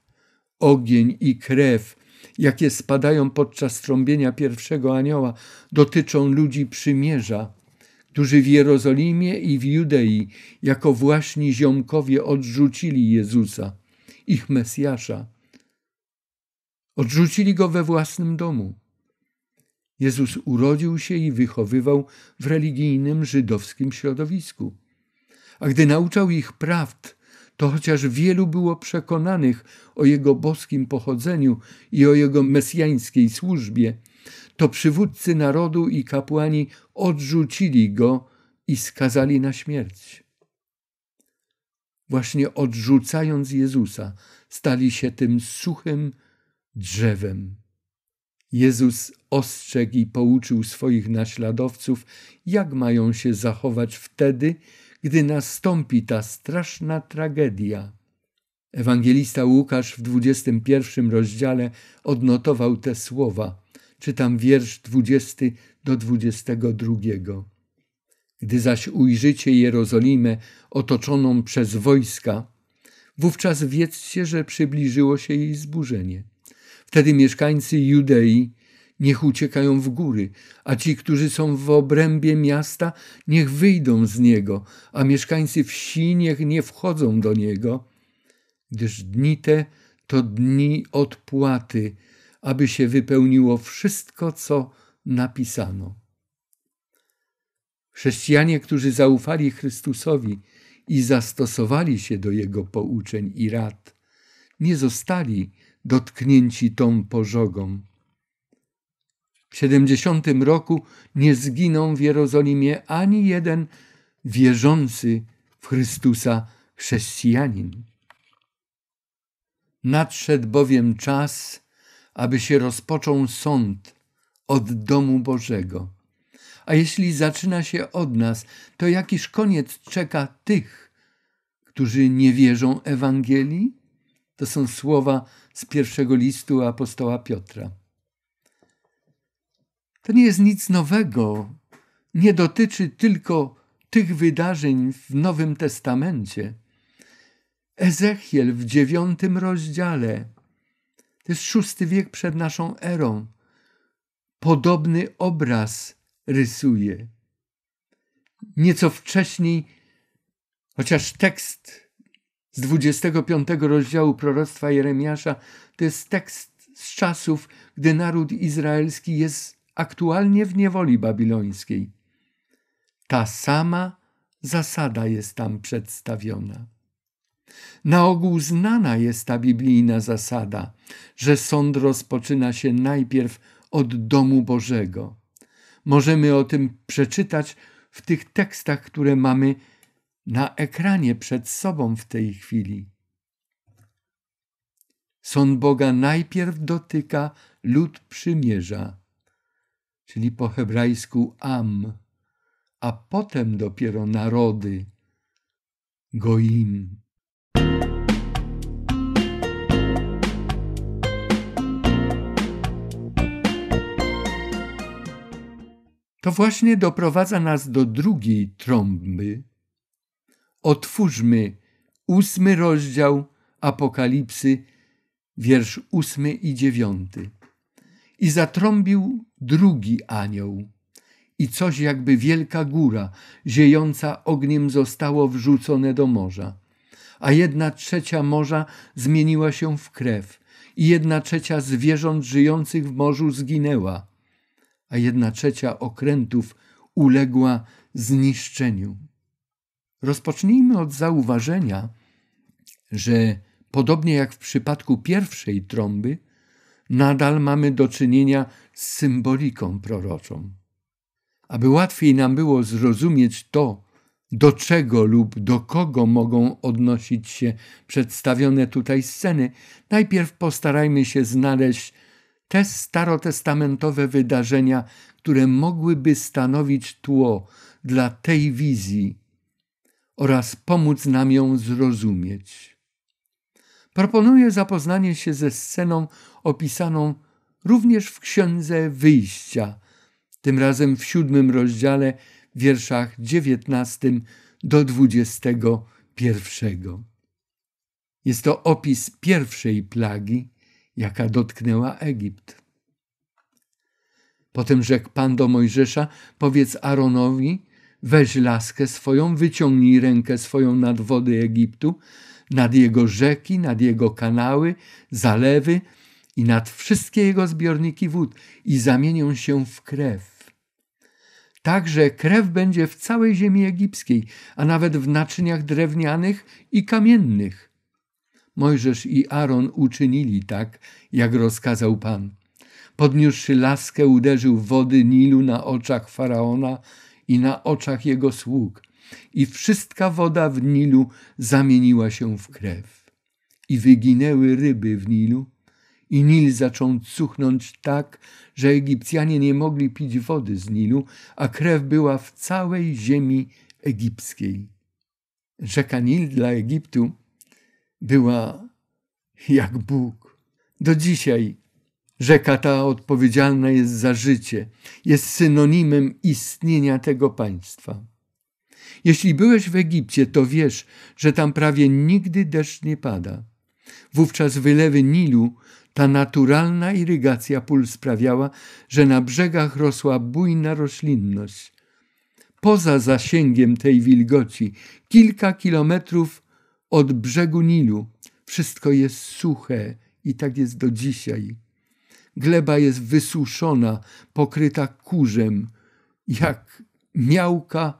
A: ogień i krew, jakie spadają podczas trąbienia pierwszego anioła, dotyczą ludzi przymierza, którzy w Jerozolimie i w Judei jako właśnie ziomkowie odrzucili Jezusa ich Mesjasza. Odrzucili go we własnym domu. Jezus urodził się i wychowywał w religijnym żydowskim środowisku. A gdy nauczał ich prawd, to chociaż wielu było przekonanych o jego boskim pochodzeniu i o jego mesjańskiej służbie, to przywódcy narodu i kapłani odrzucili go i skazali na śmierć właśnie odrzucając Jezusa, stali się tym suchym drzewem. Jezus ostrzegł i pouczył swoich naśladowców, jak mają się zachować wtedy, gdy nastąpi ta straszna tragedia. Ewangelista Łukasz w 21 rozdziale odnotował te słowa. Czytam wiersz 20 do 22. Gdy zaś ujrzycie Jerozolimę otoczoną przez wojska, wówczas wiedzcie, że przybliżyło się jej zburzenie. Wtedy mieszkańcy Judei niech uciekają w góry, a ci, którzy są w obrębie miasta, niech wyjdą z niego, a mieszkańcy wsi niech nie wchodzą do niego, gdyż dni te to dni odpłaty, aby się wypełniło wszystko, co napisano. Chrześcijanie, którzy zaufali Chrystusowi i zastosowali się do Jego pouczeń i rad, nie zostali dotknięci tą pożogą. W 70 roku nie zginął w Jerozolimie ani jeden wierzący w Chrystusa chrześcijanin. Nadszedł bowiem czas, aby się rozpoczął sąd od domu Bożego a jeśli zaczyna się od nas, to jakiż koniec czeka tych, którzy nie wierzą Ewangelii? To są słowa z pierwszego listu apostoła Piotra. To nie jest nic nowego. Nie dotyczy tylko tych wydarzeń w Nowym Testamencie. Ezechiel w dziewiątym rozdziale, to jest szósty wiek przed naszą erą, podobny obraz rysuje. Nieco wcześniej, chociaż tekst z 25 rozdziału proroctwa Jeremiasza to jest tekst z czasów, gdy naród izraelski jest aktualnie w niewoli babilońskiej. Ta sama zasada jest tam przedstawiona. Na ogół znana jest ta biblijna zasada, że sąd rozpoczyna się najpierw od domu Bożego. Możemy o tym przeczytać w tych tekstach, które mamy na ekranie przed sobą w tej chwili. Sąd Boga najpierw dotyka lud przymierza, czyli po hebrajsku am, a potem dopiero narody, goim. to właśnie doprowadza nas do drugiej trąby. Otwórzmy ósmy rozdział Apokalipsy, wiersz ósmy i dziewiąty. I zatrąbił drugi anioł, i coś jakby wielka góra, ziejąca ogniem, zostało wrzucone do morza. A jedna trzecia morza zmieniła się w krew, i jedna trzecia zwierząt żyjących w morzu zginęła a jedna trzecia okrętów uległa zniszczeniu. Rozpocznijmy od zauważenia, że podobnie jak w przypadku pierwszej trąby, nadal mamy do czynienia z symboliką proroczą. Aby łatwiej nam było zrozumieć to, do czego lub do kogo mogą odnosić się przedstawione tutaj sceny, najpierw postarajmy się znaleźć te starotestamentowe wydarzenia, które mogłyby stanowić tło dla tej wizji oraz pomóc nam ją zrozumieć. Proponuję zapoznanie się ze sceną opisaną również w Księdze Wyjścia, tym razem w siódmym rozdziale, wierszach 19 do 21. Jest to opis pierwszej plagi, jaka dotknęła Egipt. Potem rzekł Pan do Mojżesza: Powiedz Aaronowi, weź laskę swoją, wyciągnij rękę swoją nad wody Egiptu, nad jego rzeki, nad jego kanały, zalewy i nad wszystkie jego zbiorniki wód i zamienią się w krew. Także krew będzie w całej ziemi egipskiej, a nawet w naczyniach drewnianych i kamiennych Mojżesz i Aaron uczynili tak, jak rozkazał Pan. Podniósłszy laskę, uderzył wody Nilu na oczach faraona i na oczach jego sług, i wszystka woda w Nilu zamieniła się w krew. I wyginęły ryby w Nilu, i Nil zaczął cuchnąć tak, że Egipcjanie nie mogli pić wody z Nilu, a krew była w całej ziemi egipskiej. Rzeka Nil dla Egiptu była jak Bóg. Do dzisiaj rzeka ta odpowiedzialna jest za życie, jest synonimem istnienia tego państwa. Jeśli byłeś w Egipcie, to wiesz, że tam prawie nigdy deszcz nie pada. Wówczas wylewy Nilu, ta naturalna irygacja pól sprawiała, że na brzegach rosła bujna roślinność. Poza zasięgiem tej wilgoci, kilka kilometrów od brzegu Nilu. Wszystko jest suche i tak jest do dzisiaj. Gleba jest wysuszona, pokryta kurzem, jak miałka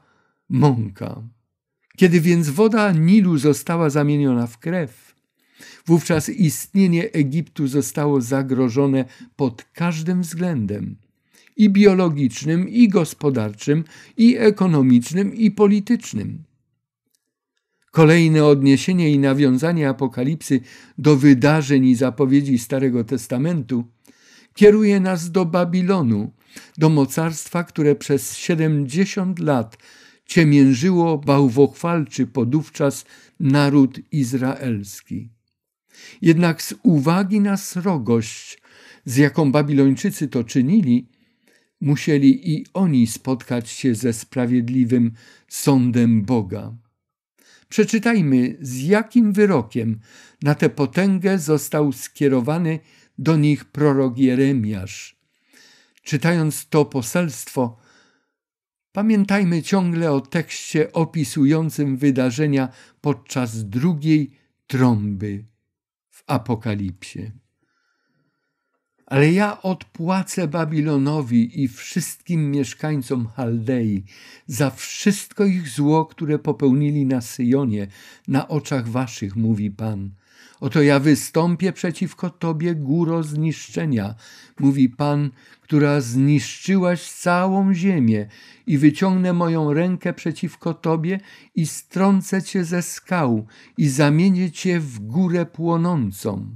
A: mąka. Kiedy więc woda Nilu została zamieniona w krew, wówczas istnienie Egiptu zostało zagrożone pod każdym względem i biologicznym, i gospodarczym, i ekonomicznym, i politycznym. Kolejne odniesienie i nawiązanie Apokalipsy do wydarzeń i zapowiedzi Starego Testamentu kieruje nas do Babilonu, do mocarstwa, które przez 70 lat ciemiężyło bałwochwalczy podówczas naród izraelski. Jednak z uwagi na srogość, z jaką Babilończycy to czynili, musieli i oni spotkać się ze sprawiedliwym sądem Boga. Przeczytajmy, z jakim wyrokiem na tę potęgę został skierowany do nich prorok Jeremiasz. Czytając to poselstwo, pamiętajmy ciągle o tekście opisującym wydarzenia podczas drugiej trąby w Apokalipsie. Ale ja odpłacę Babilonowi i wszystkim mieszkańcom Chaldei za wszystko ich zło, które popełnili na Syjonie, na oczach waszych, mówi Pan. Oto ja wystąpię przeciwko tobie, góro zniszczenia, mówi Pan, która zniszczyłaś całą ziemię, i wyciągnę moją rękę przeciwko tobie i strącę cię ze skał i zamienię cię w górę płonącą.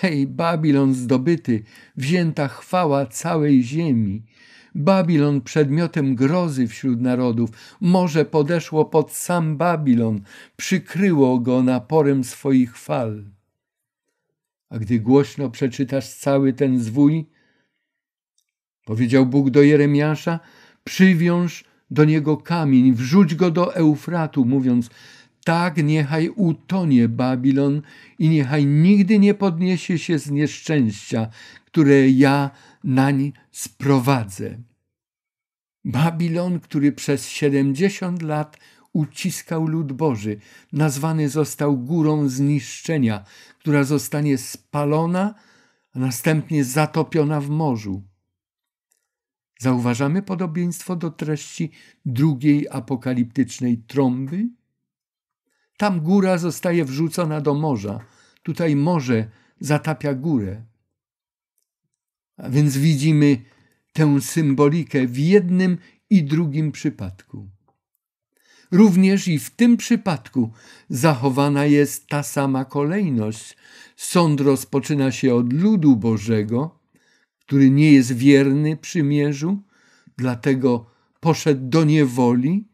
A: Hej, Babilon zdobyty, wzięta chwała całej ziemi. Babilon przedmiotem grozy wśród narodów. Morze podeszło pod sam Babilon, przykryło go naporem swoich fal. A gdy głośno przeczytasz cały ten zwój, powiedział Bóg do Jeremiasza, przywiąż do niego kamień, wrzuć go do Eufratu, mówiąc, tak niechaj utonie Babilon i niechaj nigdy nie podniesie się z nieszczęścia, które ja nań sprowadzę. Babilon, który przez siedemdziesiąt lat uciskał lud Boży, nazwany został górą zniszczenia, która zostanie spalona, a następnie zatopiona w morzu. Zauważamy podobieństwo do treści drugiej apokaliptycznej trąby? Tam góra zostaje wrzucona do morza, tutaj morze zatapia górę. A więc widzimy tę symbolikę w jednym i drugim przypadku. Również i w tym przypadku zachowana jest ta sama kolejność. Sąd rozpoczyna się od ludu Bożego, który nie jest wierny przymierzu, dlatego poszedł do niewoli,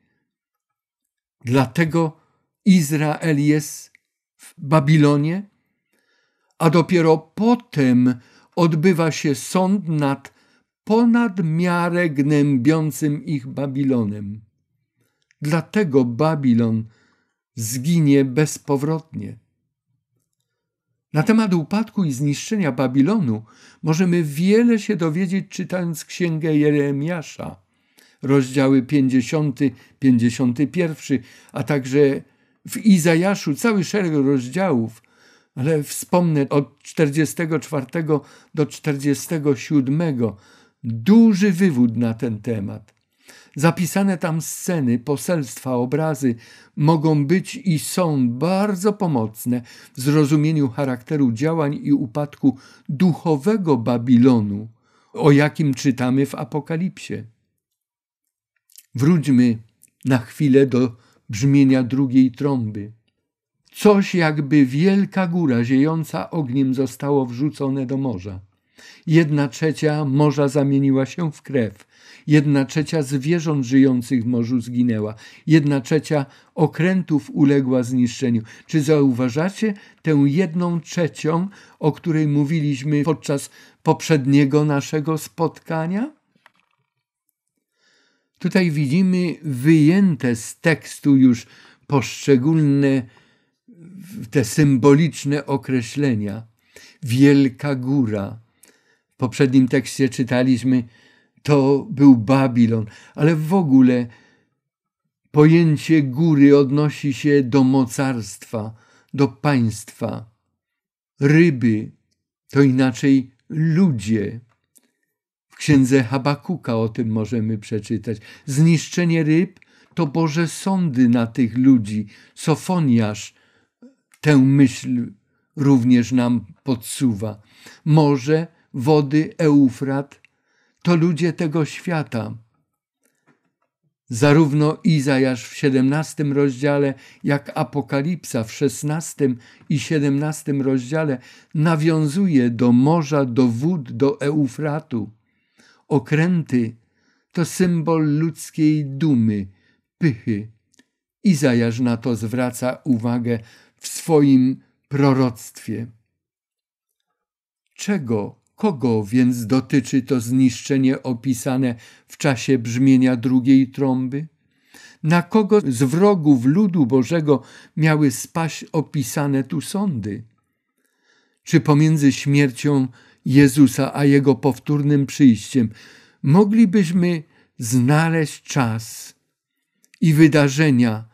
A: dlatego Izrael jest w Babilonie, a dopiero potem odbywa się sąd nad ponad miarę gnębiącym ich Babilonem. Dlatego Babilon zginie bezpowrotnie. Na temat upadku i zniszczenia Babilonu możemy wiele się dowiedzieć czytając księgę Jeremiasza, rozdziały 50, 51, a także w Izajaszu cały szereg rozdziałów, ale wspomnę od 44 do 47 duży wywód na ten temat. Zapisane tam sceny, poselstwa, obrazy mogą być i są bardzo pomocne w zrozumieniu charakteru działań i upadku duchowego Babilonu, o jakim czytamy w Apokalipsie. Wróćmy na chwilę do brzmienia drugiej trąby. Coś jakby wielka góra ziejąca ogniem zostało wrzucone do morza. Jedna trzecia morza zamieniła się w krew. Jedna trzecia zwierząt żyjących w morzu zginęła. Jedna trzecia okrętów uległa zniszczeniu. Czy zauważacie tę jedną trzecią, o której mówiliśmy podczas poprzedniego naszego spotkania? Tutaj widzimy wyjęte z tekstu już poszczególne te symboliczne określenia. Wielka góra. W poprzednim tekście czytaliśmy, to był Babilon, ale w ogóle pojęcie góry odnosi się do mocarstwa, do państwa. Ryby to inaczej ludzie księdze Habakuka o tym możemy przeczytać. Zniszczenie ryb to Boże sądy na tych ludzi. Sofoniasz tę myśl również nam podsuwa. Morze, wody Eufrat to ludzie tego świata. Zarówno Izajasz w 17 rozdziale, jak Apokalipsa w 16 i 17 rozdziale nawiązuje do morza, do wód, do Eufratu. Okręty to symbol ludzkiej dumy, pychy. Izajasz na to zwraca uwagę w swoim proroctwie. Czego, kogo więc dotyczy to zniszczenie opisane w czasie brzmienia drugiej trąby? Na kogo z wrogów ludu Bożego miały spaść opisane tu sądy? Czy pomiędzy śmiercią Jezusa, a Jego powtórnym przyjściem, moglibyśmy znaleźć czas i wydarzenia,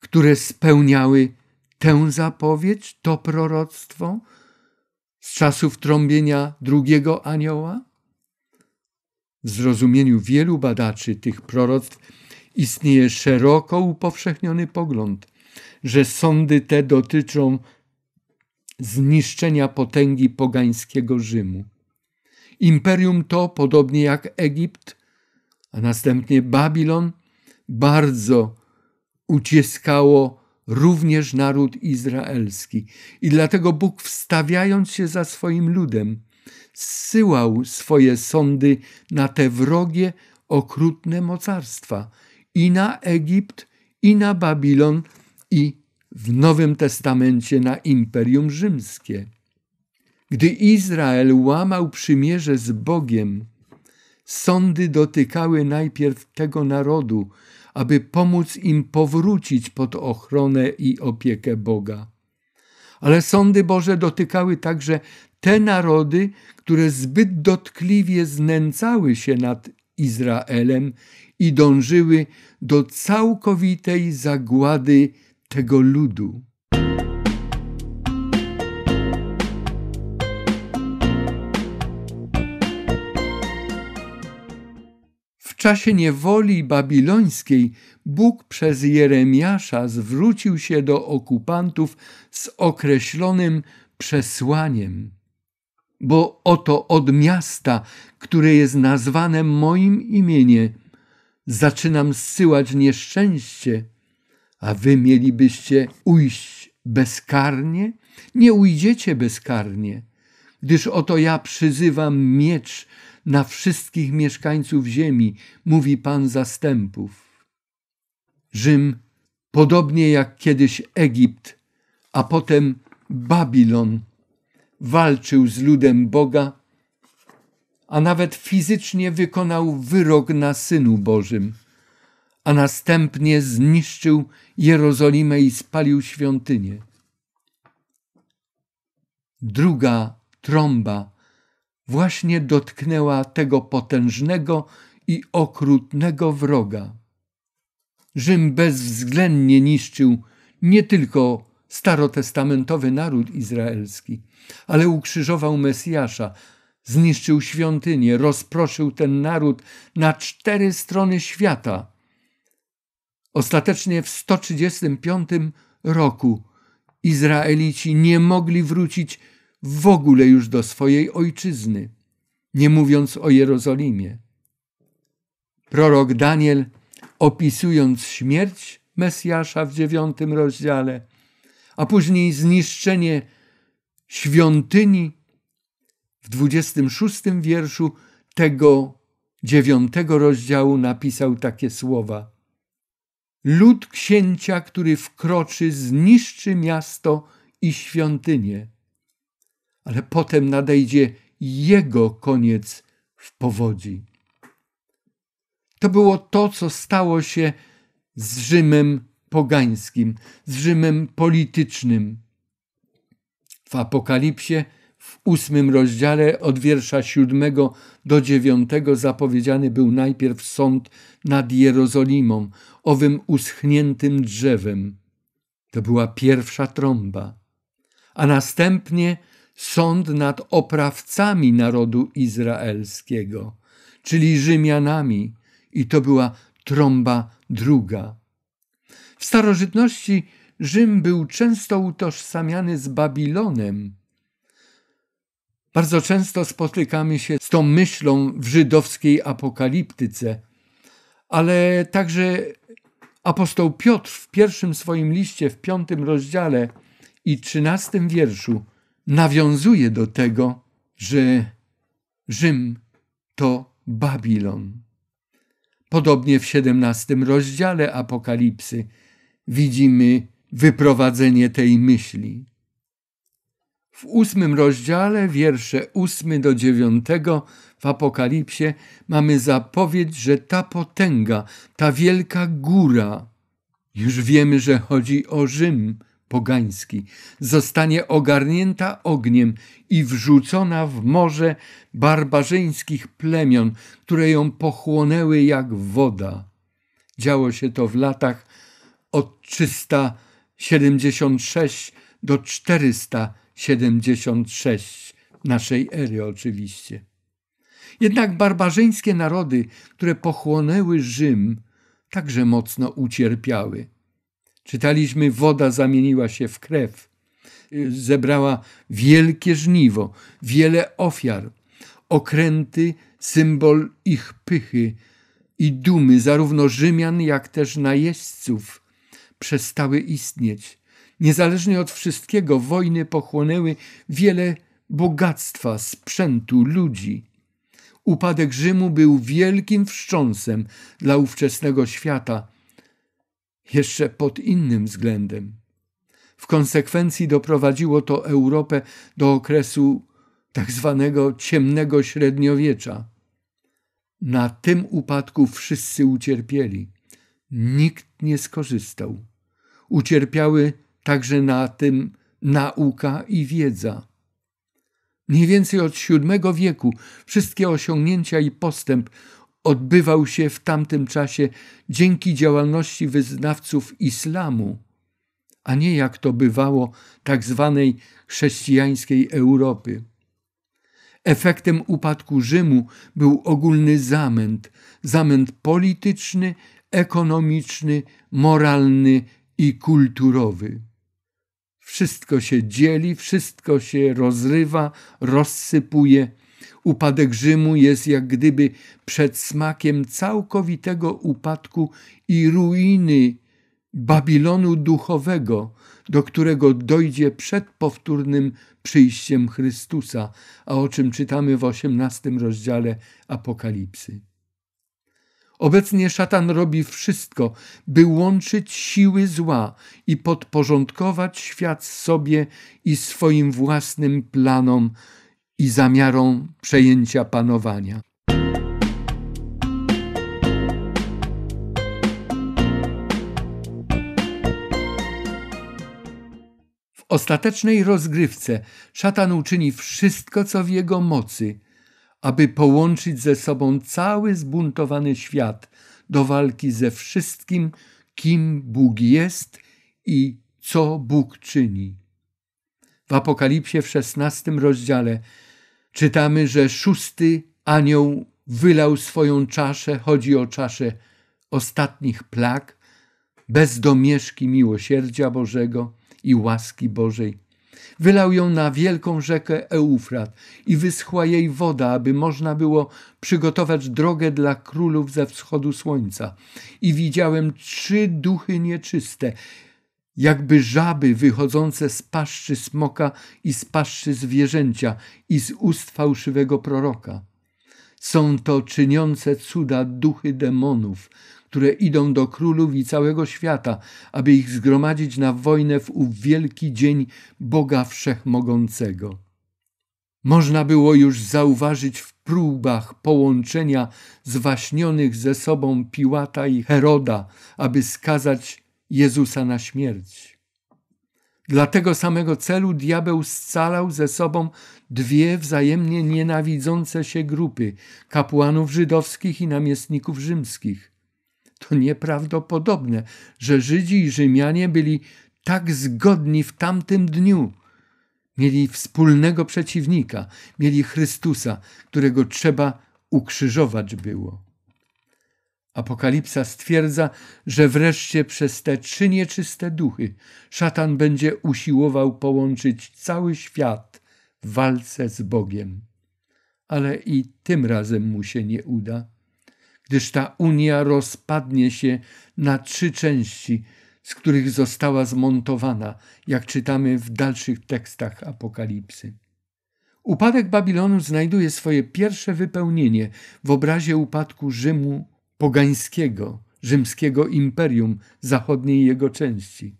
A: które spełniały tę zapowiedź, to proroctwo z czasów trąbienia drugiego anioła? W zrozumieniu wielu badaczy tych proroctw istnieje szeroko upowszechniony pogląd, że sądy te dotyczą zniszczenia potęgi pogańskiego Rzymu. Imperium to, podobnie jak Egipt, a następnie Babilon, bardzo uciskało również naród izraelski. I dlatego Bóg, wstawiając się za swoim ludem, zsyłał swoje sądy na te wrogie, okrutne mocarstwa i na Egipt, i na Babilon, i w Nowym Testamencie na Imperium Rzymskie. Gdy Izrael łamał przymierze z Bogiem, sądy dotykały najpierw tego narodu, aby pomóc im powrócić pod ochronę i opiekę Boga. Ale sądy Boże dotykały także te narody, które zbyt dotkliwie znęcały się nad Izraelem i dążyły do całkowitej zagłady tego ludu. W czasie niewoli babilońskiej Bóg przez Jeremiasza zwrócił się do okupantów z określonym przesłaniem. Bo oto od miasta, które jest nazwane moim imieniem, zaczynam zsyłać nieszczęście a wy mielibyście ujść bezkarnie? Nie ujdziecie bezkarnie, gdyż oto ja przyzywam miecz na wszystkich mieszkańców ziemi, mówi Pan zastępów. Rzym, podobnie jak kiedyś Egipt, a potem Babilon, walczył z ludem Boga, a nawet fizycznie wykonał wyrok na Synu Bożym a następnie zniszczył Jerozolimę i spalił świątynię. Druga trąba właśnie dotknęła tego potężnego i okrutnego wroga. Rzym bezwzględnie niszczył nie tylko starotestamentowy naród izraelski, ale ukrzyżował Mesjasza, zniszczył świątynię, rozproszył ten naród na cztery strony świata – Ostatecznie w 135 roku Izraelici nie mogli wrócić w ogóle już do swojej ojczyzny, nie mówiąc o Jerozolimie. Prorok Daniel, opisując śmierć Mesjasza w dziewiątym rozdziale, a później zniszczenie świątyni w 26 wierszu tego dziewiątego rozdziału napisał takie słowa. Lud księcia, który wkroczy, zniszczy miasto i świątynię. Ale potem nadejdzie jego koniec w powodzi. To było to, co stało się z Rzymem pogańskim, z Rzymem politycznym. W Apokalipsie w ósmym rozdziale od wiersza siódmego do dziewiątego zapowiedziany był najpierw sąd nad Jerozolimą, owym uschniętym drzewem. To była pierwsza trąba. A następnie sąd nad oprawcami narodu izraelskiego, czyli Rzymianami, i to była trąba druga. W starożytności Rzym był często utożsamiany z Babilonem, bardzo często spotykamy się z tą myślą w żydowskiej apokaliptyce, ale także apostoł Piotr w pierwszym swoim liście, w piątym rozdziale i trzynastym wierszu, nawiązuje do tego, że Rzym to Babilon. Podobnie w siedemnastym rozdziale Apokalipsy widzimy wyprowadzenie tej myśli. W ósmym rozdziale, wiersze ósmy do dziewiątego w Apokalipsie mamy zapowiedź, że ta potęga, ta wielka góra, już wiemy, że chodzi o Rzym pogański, zostanie ogarnięta ogniem i wrzucona w morze barbarzyńskich plemion, które ją pochłonęły jak woda. Działo się to w latach od 376 do 400 76 naszej ery oczywiście. Jednak barbarzyńskie narody, które pochłonęły Rzym, także mocno ucierpiały. Czytaliśmy, woda zamieniła się w krew, y, zebrała wielkie żniwo, wiele ofiar. Okręty, symbol ich pychy i dumy, zarówno Rzymian, jak też najeźdźców, przestały istnieć Niezależnie od wszystkiego, wojny pochłonęły wiele bogactwa, sprzętu, ludzi. Upadek Rzymu był wielkim wstrząsem dla ówczesnego świata, jeszcze pod innym względem. W konsekwencji doprowadziło to Europę do okresu tak zwanego ciemnego średniowiecza. Na tym upadku wszyscy ucierpieli. Nikt nie skorzystał. Ucierpiały także na tym nauka i wiedza. Mniej więcej od VII wieku wszystkie osiągnięcia i postęp odbywał się w tamtym czasie dzięki działalności wyznawców islamu, a nie jak to bywało tak zwanej chrześcijańskiej Europy. Efektem upadku Rzymu był ogólny zamęt, zamęt polityczny, ekonomiczny, moralny i kulturowy. Wszystko się dzieli, wszystko się rozrywa, rozsypuje. Upadek Rzymu jest jak gdyby przed smakiem całkowitego upadku i ruiny Babilonu duchowego, do którego dojdzie przed powtórnym przyjściem Chrystusa, a o czym czytamy w 18 rozdziale Apokalipsy. Obecnie szatan robi wszystko, by łączyć siły zła i podporządkować świat sobie i swoim własnym planom i zamiarom przejęcia panowania. W ostatecznej rozgrywce szatan uczyni wszystko, co w jego mocy, aby połączyć ze sobą cały zbuntowany świat do walki ze wszystkim, kim Bóg jest i co Bóg czyni. W Apokalipsie w szesnastym rozdziale czytamy, że szósty anioł wylał swoją czaszę, chodzi o czaszę ostatnich plag, bez domieszki miłosierdzia Bożego i łaski Bożej Wylał ją na wielką rzekę Eufrat i wyschła jej woda, aby można było przygotować drogę dla królów ze wschodu słońca. I widziałem trzy duchy nieczyste, jakby żaby wychodzące z paszczy smoka i z paszczy zwierzęcia i z ust fałszywego proroka. Są to czyniące cuda duchy demonów, które idą do królów i całego świata, aby ich zgromadzić na wojnę w ów wielki dzień Boga Wszechmogącego. Można było już zauważyć w próbach połączenia zwaśnionych ze sobą Piłata i Heroda, aby skazać Jezusa na śmierć. Dla tego samego celu diabeł scalał ze sobą dwie wzajemnie nienawidzące się grupy kapłanów żydowskich i namiestników rzymskich. To nieprawdopodobne, że Żydzi i Rzymianie byli tak zgodni w tamtym dniu. Mieli wspólnego przeciwnika, mieli Chrystusa, którego trzeba ukrzyżować było. Apokalipsa stwierdza, że wreszcie przez te trzy nieczyste duchy szatan będzie usiłował połączyć cały świat w walce z Bogiem. Ale i tym razem mu się nie uda gdyż ta Unia rozpadnie się na trzy części, z których została zmontowana, jak czytamy w dalszych tekstach Apokalipsy. Upadek Babilonu znajduje swoje pierwsze wypełnienie w obrazie upadku Rzymu pogańskiego, rzymskiego imperium zachodniej jego części.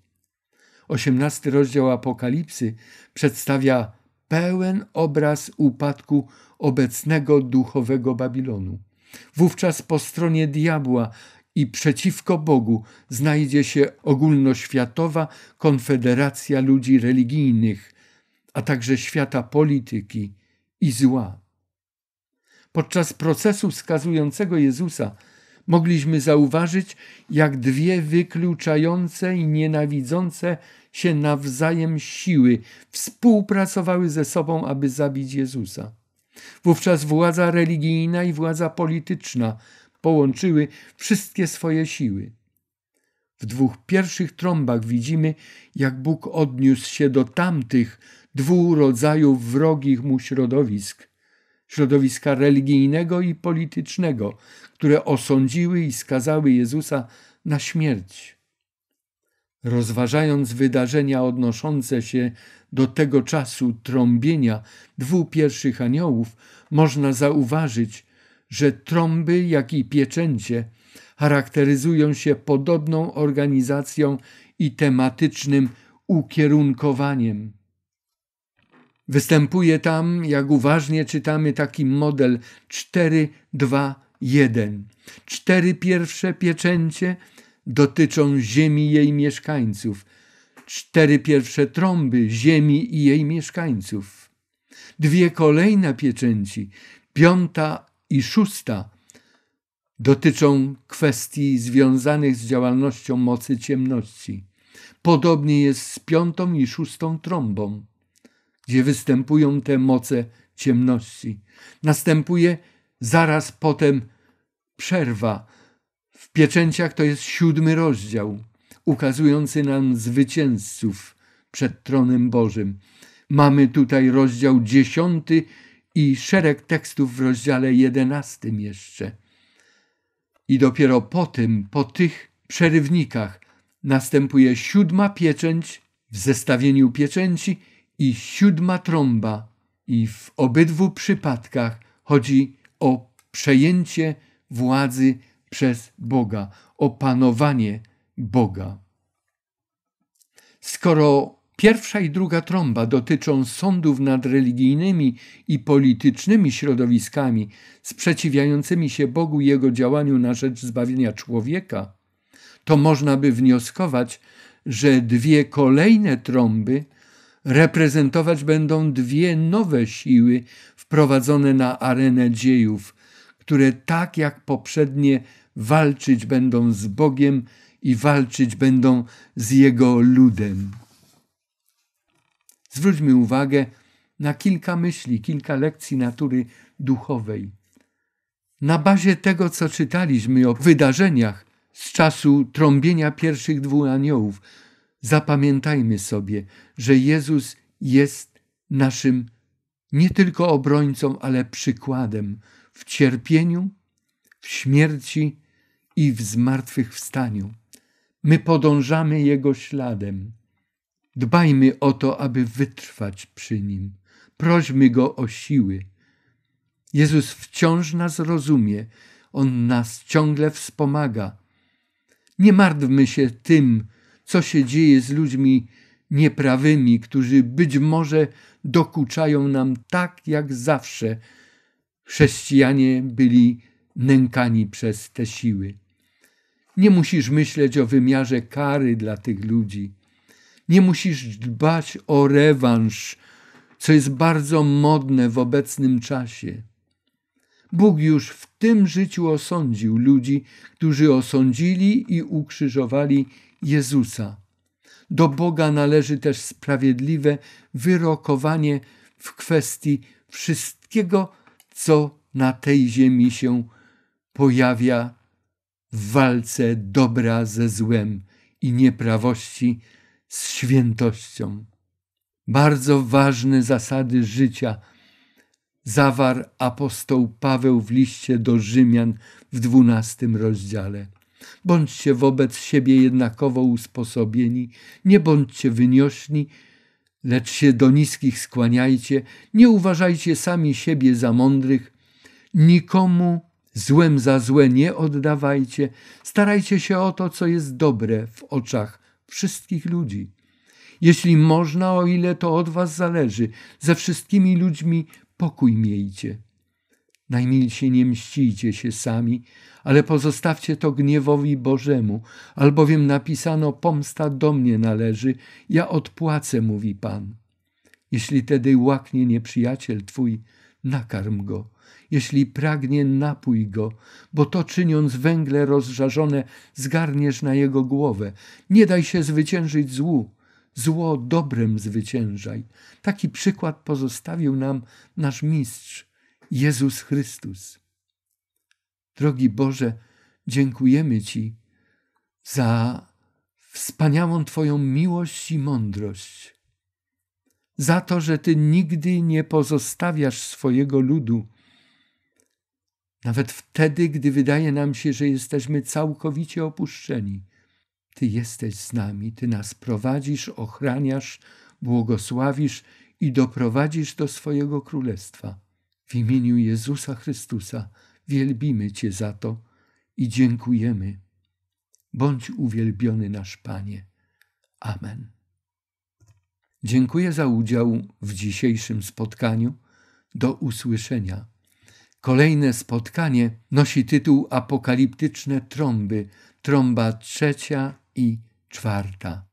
A: Osiemnasty rozdział Apokalipsy przedstawia pełen obraz upadku obecnego duchowego Babilonu. Wówczas po stronie diabła i przeciwko Bogu znajdzie się ogólnoświatowa konfederacja ludzi religijnych, a także świata polityki i zła. Podczas procesu skazującego Jezusa mogliśmy zauważyć, jak dwie wykluczające i nienawidzące się nawzajem siły współpracowały ze sobą, aby zabić Jezusa. Wówczas władza religijna i władza polityczna połączyły wszystkie swoje siły. W dwóch pierwszych trąbach widzimy, jak Bóg odniósł się do tamtych dwóch rodzajów wrogich mu środowisk środowiska religijnego i politycznego, które osądziły i skazały Jezusa na śmierć. Rozważając wydarzenia odnoszące się do tego czasu trąbienia dwóch pierwszych aniołów, można zauważyć, że trąby, jak i pieczęcie charakteryzują się podobną organizacją i tematycznym ukierunkowaniem. Występuje tam, jak uważnie czytamy, taki model 4-2-1. Cztery pierwsze pieczęcie – dotyczą ziemi i jej mieszkańców. Cztery pierwsze trąby ziemi i jej mieszkańców. Dwie kolejne pieczęci, piąta i szósta, dotyczą kwestii związanych z działalnością mocy ciemności. Podobnie jest z piątą i szóstą trąbą, gdzie występują te moce ciemności. Następuje zaraz potem przerwa, pieczęciach to jest siódmy rozdział, ukazujący nam zwycięzców przed tronem Bożym. Mamy tutaj rozdział dziesiąty i szereg tekstów w rozdziale jedenastym jeszcze. I dopiero po tym, po tych przerywnikach, następuje siódma pieczęć w zestawieniu pieczęci i siódma trąba. I w obydwu przypadkach chodzi o przejęcie władzy przez Boga, opanowanie Boga. Skoro pierwsza i druga trąba dotyczą sądów nad religijnymi i politycznymi środowiskami sprzeciwiającymi się Bogu i jego działaniu na rzecz zbawienia człowieka, to można by wnioskować, że dwie kolejne trąby reprezentować będą dwie nowe siły wprowadzone na arenę dziejów które tak jak poprzednie walczyć będą z Bogiem i walczyć będą z Jego ludem. Zwróćmy uwagę na kilka myśli, kilka lekcji natury duchowej. Na bazie tego, co czytaliśmy o wydarzeniach z czasu trąbienia pierwszych dwóch aniołów, zapamiętajmy sobie, że Jezus jest naszym nie tylko obrońcą, ale przykładem, w cierpieniu, w śmierci i w zmartwychwstaniu. My podążamy Jego śladem. Dbajmy o to, aby wytrwać przy Nim. Prośmy Go o siły. Jezus wciąż nas rozumie, On nas ciągle wspomaga. Nie martwmy się tym, co się dzieje z ludźmi nieprawymi, którzy być może dokuczają nam tak jak zawsze, Chrześcijanie byli nękani przez te siły. Nie musisz myśleć o wymiarze kary dla tych ludzi. Nie musisz dbać o rewanż, co jest bardzo modne w obecnym czasie. Bóg już w tym życiu osądził ludzi, którzy osądzili i ukrzyżowali Jezusa. Do Boga należy też sprawiedliwe wyrokowanie w kwestii wszystkiego, co na tej ziemi się pojawia w walce dobra ze złem i nieprawości z świętością. Bardzo ważne zasady życia zawarł apostoł Paweł w liście do Rzymian w dwunastym rozdziale. Bądźcie wobec siebie jednakowo usposobieni, nie bądźcie wyniośni, lecz się do niskich skłaniajcie, nie uważajcie sami siebie za mądrych, nikomu złem za złe nie oddawajcie, starajcie się o to, co jest dobre w oczach wszystkich ludzi. Jeśli można, o ile to od was zależy, ze wszystkimi ludźmi pokój miejcie. Najmilsi nie mścicie się sami, ale pozostawcie to gniewowi Bożemu, albowiem napisano: Pomsta do mnie należy, ja odpłacę, mówi Pan. Jeśli tedy łaknie nieprzyjaciel twój, nakarm go. Jeśli pragnie, napój go, bo to czyniąc węgle rozżarzone, zgarniesz na jego głowę. Nie daj się zwyciężyć złu. Zło dobrem zwyciężaj. Taki przykład pozostawił nam nasz mistrz. Jezus Chrystus. Drogi Boże, dziękujemy Ci za wspaniałą Twoją miłość i mądrość, za to, że Ty nigdy nie pozostawiasz swojego ludu, nawet wtedy, gdy wydaje nam się, że jesteśmy całkowicie opuszczeni. Ty jesteś z nami, Ty nas prowadzisz, ochraniasz, błogosławisz i doprowadzisz do swojego królestwa. W imieniu Jezusa Chrystusa wielbimy Cię za to i dziękujemy. Bądź uwielbiony nasz Panie. Amen. Dziękuję za udział w dzisiejszym spotkaniu. Do usłyszenia. Kolejne spotkanie nosi tytuł Apokaliptyczne trąby, trąba trzecia i czwarta.